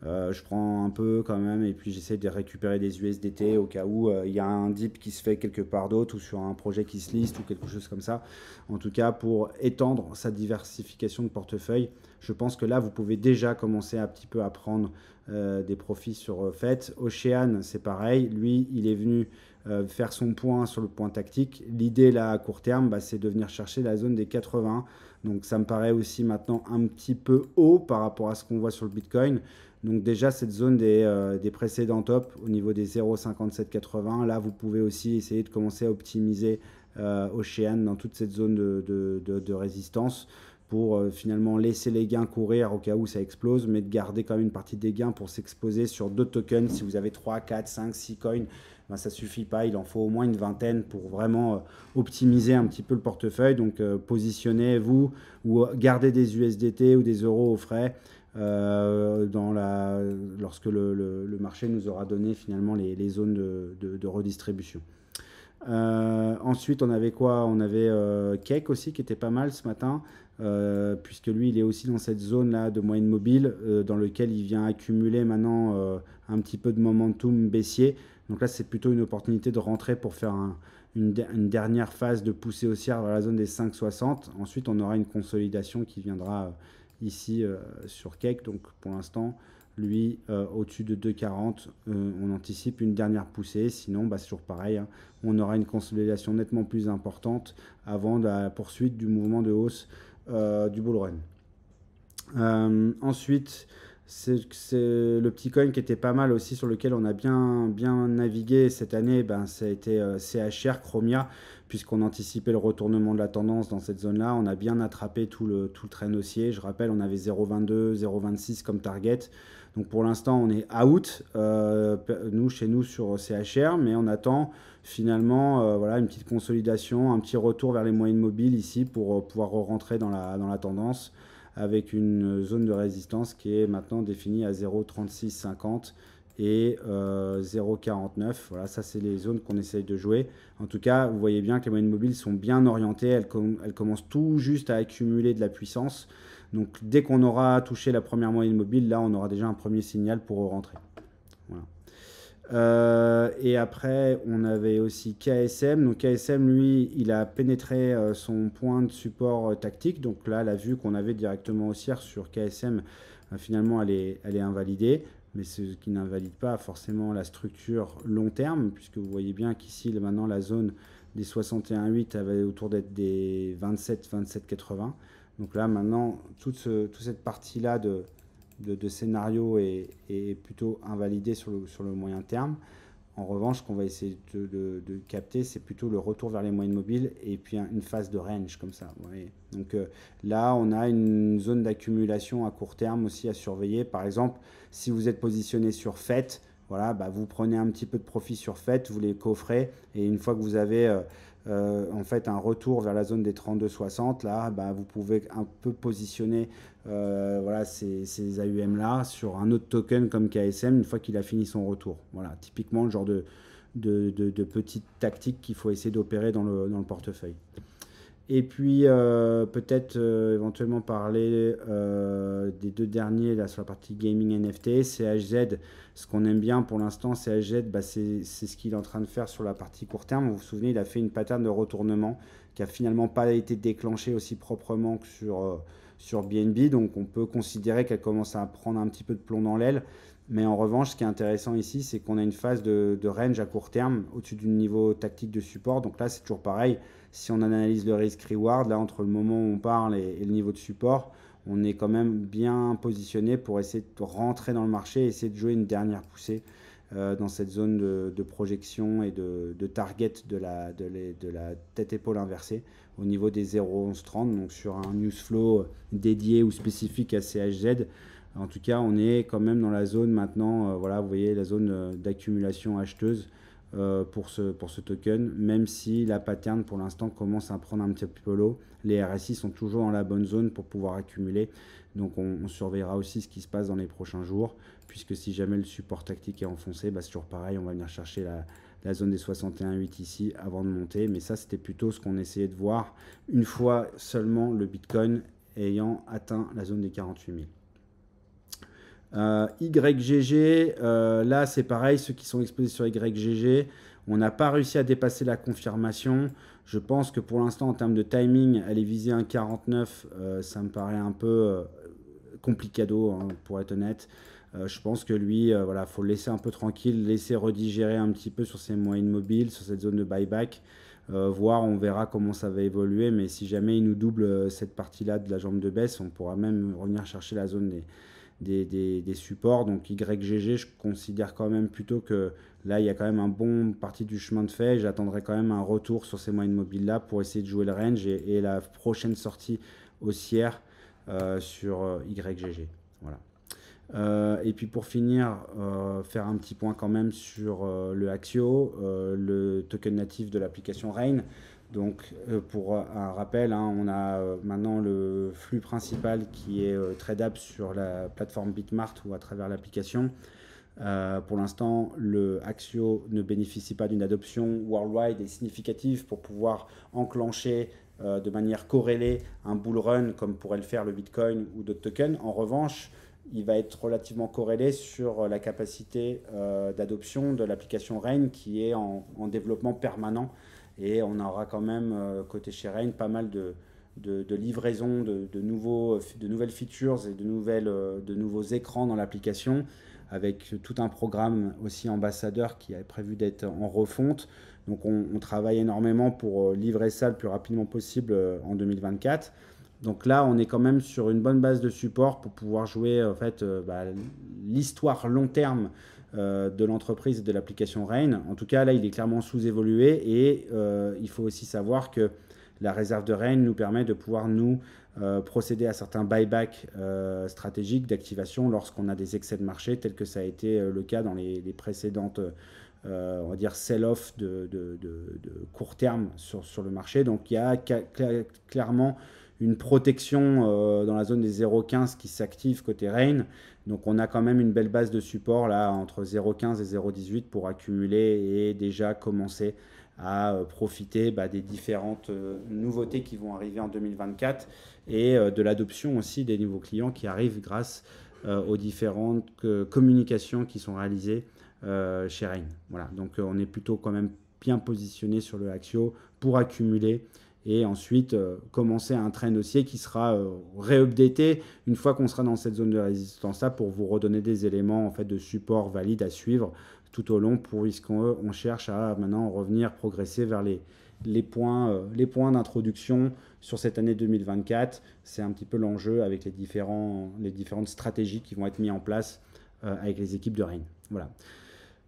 euh, je prends un peu quand même et puis j'essaie de récupérer des USDT au cas où euh, il y a un dip qui se fait quelque part d'autre ou sur un projet qui se liste ou quelque chose comme ça. En tout cas pour étendre sa diversification de portefeuille, je pense que là vous pouvez déjà commencer un petit peu à prendre des profits sur FET. Ocean c'est pareil, lui il est venu euh, faire son point sur le point tactique. L'idée là à court terme, bah, c'est de venir chercher la zone des 80. Donc ça me paraît aussi maintenant un petit peu haut par rapport à ce qu'on voit sur le Bitcoin. Donc déjà cette zone des, euh, précédents tops au niveau des 0,5780, là vous pouvez aussi essayer de commencer à optimiser Ocean euh, dans toute cette zone de, résistance pour finalement laisser les gains courir au cas où ça explose, mais de garder quand même une partie des gains pour s'exposer sur d'autres tokens si vous avez 3, 4, 5, 6 coins ça ben, ça suffit pas. Il en faut au moins une vingtaine pour vraiment euh, optimiser un petit peu le portefeuille. Donc euh, positionnez-vous ou euh, gardez des USDT ou des euros au frais. dans la, lorsque le, marché nous aura donné finalement les, zones de, redistribution. ensuite, on avait quoi On avait euh, aussi qui était pas mal ce matin, puisque lui, il est aussi dans cette zone-là de moyenne mobile, dans lequel il vient accumuler maintenant un petit peu de momentum baissier. Donc là, c'est plutôt une opportunité de rentrer pour faire une, dernière phase de poussée haussière vers la zone des 5,60. Ensuite, on aura une consolidation qui viendra euh, ici euh, sur Cake. Donc pour l'instant, lui, euh, au-dessus de 2,40, on anticipe une dernière poussée. Sinon, bah, c'est toujours pareil. Hein. On aura une consolidation nettement plus importante avant la poursuite du mouvement de hausse du bull run. ensuite, c'est le petit coin qui était pas mal aussi sur lequel on a bien bien navigué cette année ben ça a été euh, CHR Chromia puisqu'on anticipait le retournement de la tendance dans cette zone là on a bien attrapé tout le tout le train haussier je rappelle on avait 0,22 0,26 comme target donc pour l'instant on est out euh, nous chez nous sur CHR mais on attend finalement euh, voilà une petite consolidation un petit retour vers les moyennes mobiles ici pour pouvoir rentrer dans la tendance avec une zone de résistance qui est maintenant définie à 0,3650 et 0,49. Euh, voilà, ça c'est les zones qu'on essaye de jouer. En tout cas, vous voyez bien que les moyennes mobiles sont bien orientées, elles commencent tout juste à accumuler de la puissance. Donc dès qu'on aura touché la première moyenne mobile, là on aura déjà un premier signal pour rentrer. Euh, et après, on avait aussi KSM. Donc KSM, lui, il a pénétré euh, son point de support euh, tactique. Donc là, la vue qu'on avait directement au CIR sur KSM, finalement, elle est, elle invalidée. Mais ce qui n'invalide pas forcément la structure long terme, puisque vous voyez bien qu'ici, maintenant, la zone des 61,8 avait autour d'être des 27, 27, 80. Donc là, maintenant, toute cette partie-là de, de, scénario est, est, plutôt invalidé sur le, sur le moyen terme. En revanche, ce qu'on va essayer de, de, capter, c'est plutôt le retour vers les moyennes mobiles et puis une phase de range comme ça. Donc euh, là, on a une zone d'accumulation à court terme aussi à surveiller. Par exemple, si vous êtes positionné sur FET, voilà, bah vous prenez un petit peu de profit sur FET, vous les coffrez et une fois que vous avez... Euh, euh, en fait un retour vers la zone des 32-60, là, bah, vous pouvez un peu positionner euh, ces, ces AUM-là sur un autre token comme KSM une fois qu'il a fini son retour. Voilà, typiquement le genre de, de, de, petite tactique qu'il faut essayer d'opérer dans le portefeuille. Et puis euh, peut-être euh, éventuellement parler euh, des deux derniers sur la partie gaming NFT, CHZ, ce qu'on aime bien pour l'instant, CHZ, bah, c'est ce qu'il est en train de faire sur la partie court terme. Vous vous souvenez, il a fait une pattern de retournement qui a finalement pas été déclenchée aussi proprement que sur, sur BNB, donc on peut considérer qu'elle commence à prendre un petit peu de plomb dans l'aile. Mais en revanche, ce qui est intéressant ici, c'est qu'on a une phase de, range à court terme au-dessus du niveau tactique de support. Donc là, c'est toujours pareil. Si on analyse le risk-reward, là, entre le moment où on parle et, le niveau de support, on est quand même bien positionné pour essayer de rentrer dans le marché et essayer de jouer une dernière poussée euh, dans cette zone de, projection et de, target de la, tête épaule inversée au niveau des 0,1130, donc sur un news flow dédié ou spécifique à CHZ en tout cas, on est quand même dans la zone maintenant, euh, voilà, vous voyez la zone euh, d'accumulation acheteuse euh, pour, ce, pour ce token, même si la pattern pour l'instant commence à prendre un petit peu l'eau. Les RSI sont toujours dans la bonne zone pour pouvoir accumuler. Donc on, surveillera aussi ce qui se passe dans les prochains jours, puisque si jamais le support tactique est enfoncé, bah, c'est toujours pareil, on va venir chercher la, la zone des 61,8 ici avant de monter. Mais ça, c'était plutôt ce qu'on essayait de voir une fois seulement le Bitcoin ayant atteint la zone des 48 000. Euh, YGG, euh, là c'est pareil, ceux qui sont exposés sur YGG, on n'a pas réussi à dépasser la confirmation. Je pense que pour l'instant, en termes de timing, aller viser un 49, euh, ça me paraît un peu complicado, hein, pour être honnête. je pense que lui, voilà, faut le laisser un peu tranquille, laisser redigérer un petit peu sur ses moyennes mobiles, sur cette zone de buyback. voir, on verra comment ça va évoluer. Mais si jamais il nous double cette partie-là de la jambe de baisse, on pourra même revenir chercher la zone des, des, supports. Donc YGG, je considère quand même plutôt que là, il y a quand même un bon parti du chemin de fait. J'attendrai quand même un retour sur ces moyennes mobiles-là pour essayer de jouer le range et, la prochaine sortie haussière euh, sur euh, YGG. Voilà. Euh, et puis pour finir, faire un petit point quand même sur le Axio, le token natif de l'application Rain. Donc, euh, pour euh, un rappel, hein, on a euh, maintenant le flux principal qui est tradable sur la plateforme Bitmart ou à travers l'application. pour l'instant, le Axio ne bénéficie pas d'une adoption worldwide et significative pour pouvoir enclencher de manière corrélée un bull run comme pourrait le faire le Bitcoin ou d'autres tokens. En revanche, il va être relativement corrélé sur la capacité d'adoption de l'application RAIN qui est en développement permanent et on aura quand même, euh, côté chez Rain, pas mal de, de, de livraisons de, nouveaux, de nouvelles features et de, nouvelles, euh, de nouveaux écrans dans l'application, avec tout un programme aussi ambassadeur qui est prévu d'être en refonte. Donc on, travaille énormément pour euh, livrer ça le plus rapidement possible en 2024. Donc là, on est quand même sur une bonne base de support pour pouvoir jouer en fait, bah, l'histoire long terme euh, de l'entreprise et de l'application Rain. En tout cas, là, il est clairement sous-évolué et euh, il faut aussi savoir que la réserve de RAIN nous permet de pouvoir nous euh, procéder à certains buybacks stratégiques d'activation lorsqu'on a des excès de marché, tel que ça a été le cas dans les, précédentes, on va dire, sell-off de, court terme sur, le marché. Donc il y a clairement une protection dans la zone des 0,15 qui s'active côté RAIN. Donc on a quand même une belle base de support là entre 0,15 et 0,18 pour accumuler et déjà commencer à euh, profiter bah, des différentes euh, nouveautés qui vont arriver en 2024 et euh, de l'adoption aussi des nouveaux clients qui arrivent grâce aux différentes communications qui sont réalisées chez Rain. Voilà, donc on est plutôt quand même bien positionné sur le Axio pour accumuler et ensuite euh, commencer un train dossier qui sera euh, réupdaté une fois qu'on sera dans cette zone de résistance là pour vous redonner des éléments en fait de support valide à suivre tout au long pour qu'on euh, on cherche à maintenant revenir progresser vers les les points, euh, les points d'introduction sur cette année 2024. C'est un petit peu l'enjeu avec les, différents, les différentes stratégies qui vont être mises en place avec les équipes de Rennes. Voilà.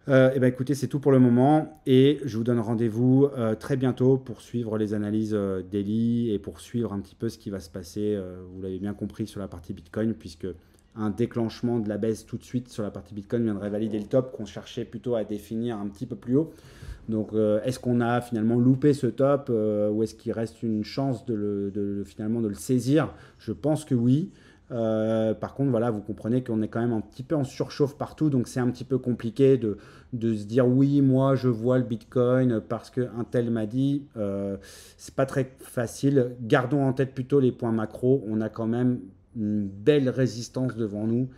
Euh, et eh ben, écoutez, c'est tout pour le moment et je vous donne rendez-vous euh, très bientôt pour suivre les analyses euh, d'Eli et pour suivre un petit peu ce qui va se passer. Euh, vous l'avez bien compris sur la partie Bitcoin, puisque un déclenchement de la baisse tout de suite sur la partie Bitcoin viendrait valider le top qu'on cherchait plutôt à définir un petit peu plus haut. Donc, est-ce qu'on a finalement loupé ce top ou est-ce qu'il reste une chance de finalement de le saisir Je pense que oui. Euh, par contre, voilà, vous comprenez qu'on est quand même un petit peu en surchauffe partout, donc c'est un petit peu compliqué de, se dire oui, moi je vois le Bitcoin parce un tel m'a dit. Euh, c'est pas très facile. Gardons en tête plutôt les points macro. On a quand même une belle résistance devant nous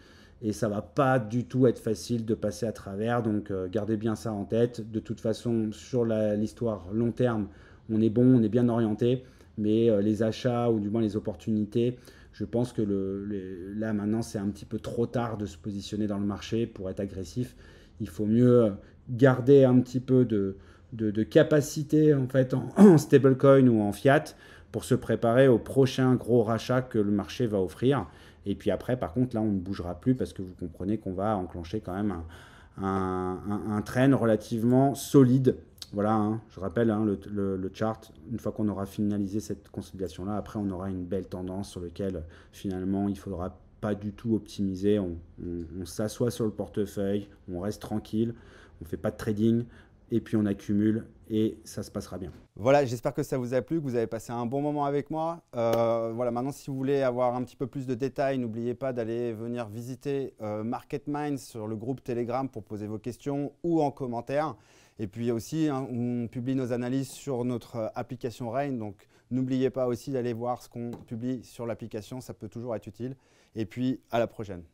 et ça va pas du tout être facile de passer à travers. Donc euh, gardez bien ça en tête. De toute façon, sur l'histoire long terme, on est bon, on est bien orienté, mais les achats ou du moins les opportunités je pense que le, là maintenant c'est un petit peu trop tard de se positionner dans le marché pour être agressif. Il faut mieux garder un petit peu de, capacité en fait en, stablecoin ou en fiat pour se préparer au prochain gros rachat que le marché va offrir. Et puis après, par contre, là, on ne bougera plus parce que vous comprenez qu'on va enclencher quand même un, un train relativement solide voilà, hein, je rappelle hein, le, chart. Une fois qu'on aura finalisé cette consolidation-là, après, on aura une belle tendance sur laquelle finalement il faudra pas du tout optimiser. On, s'assoit sur le portefeuille, on reste tranquille, on ne fait pas de trading, et puis on accumule et ça se passera bien. Voilà, j'espère que ça vous a plu, que vous avez passé un bon moment avec moi. Euh, voilà, maintenant si vous voulez avoir un petit peu plus de détails, n'oubliez pas d'aller venir visiter MarketMind euh, Market sur le groupe Telegram pour poser vos questions ou en commentaire. Et puis aussi, hein, on publie nos analyses sur notre euh, application Rain. Donc n'oubliez pas aussi d'aller voir ce qu'on publie sur l'application, ça peut toujours être utile. Et puis à la prochaine.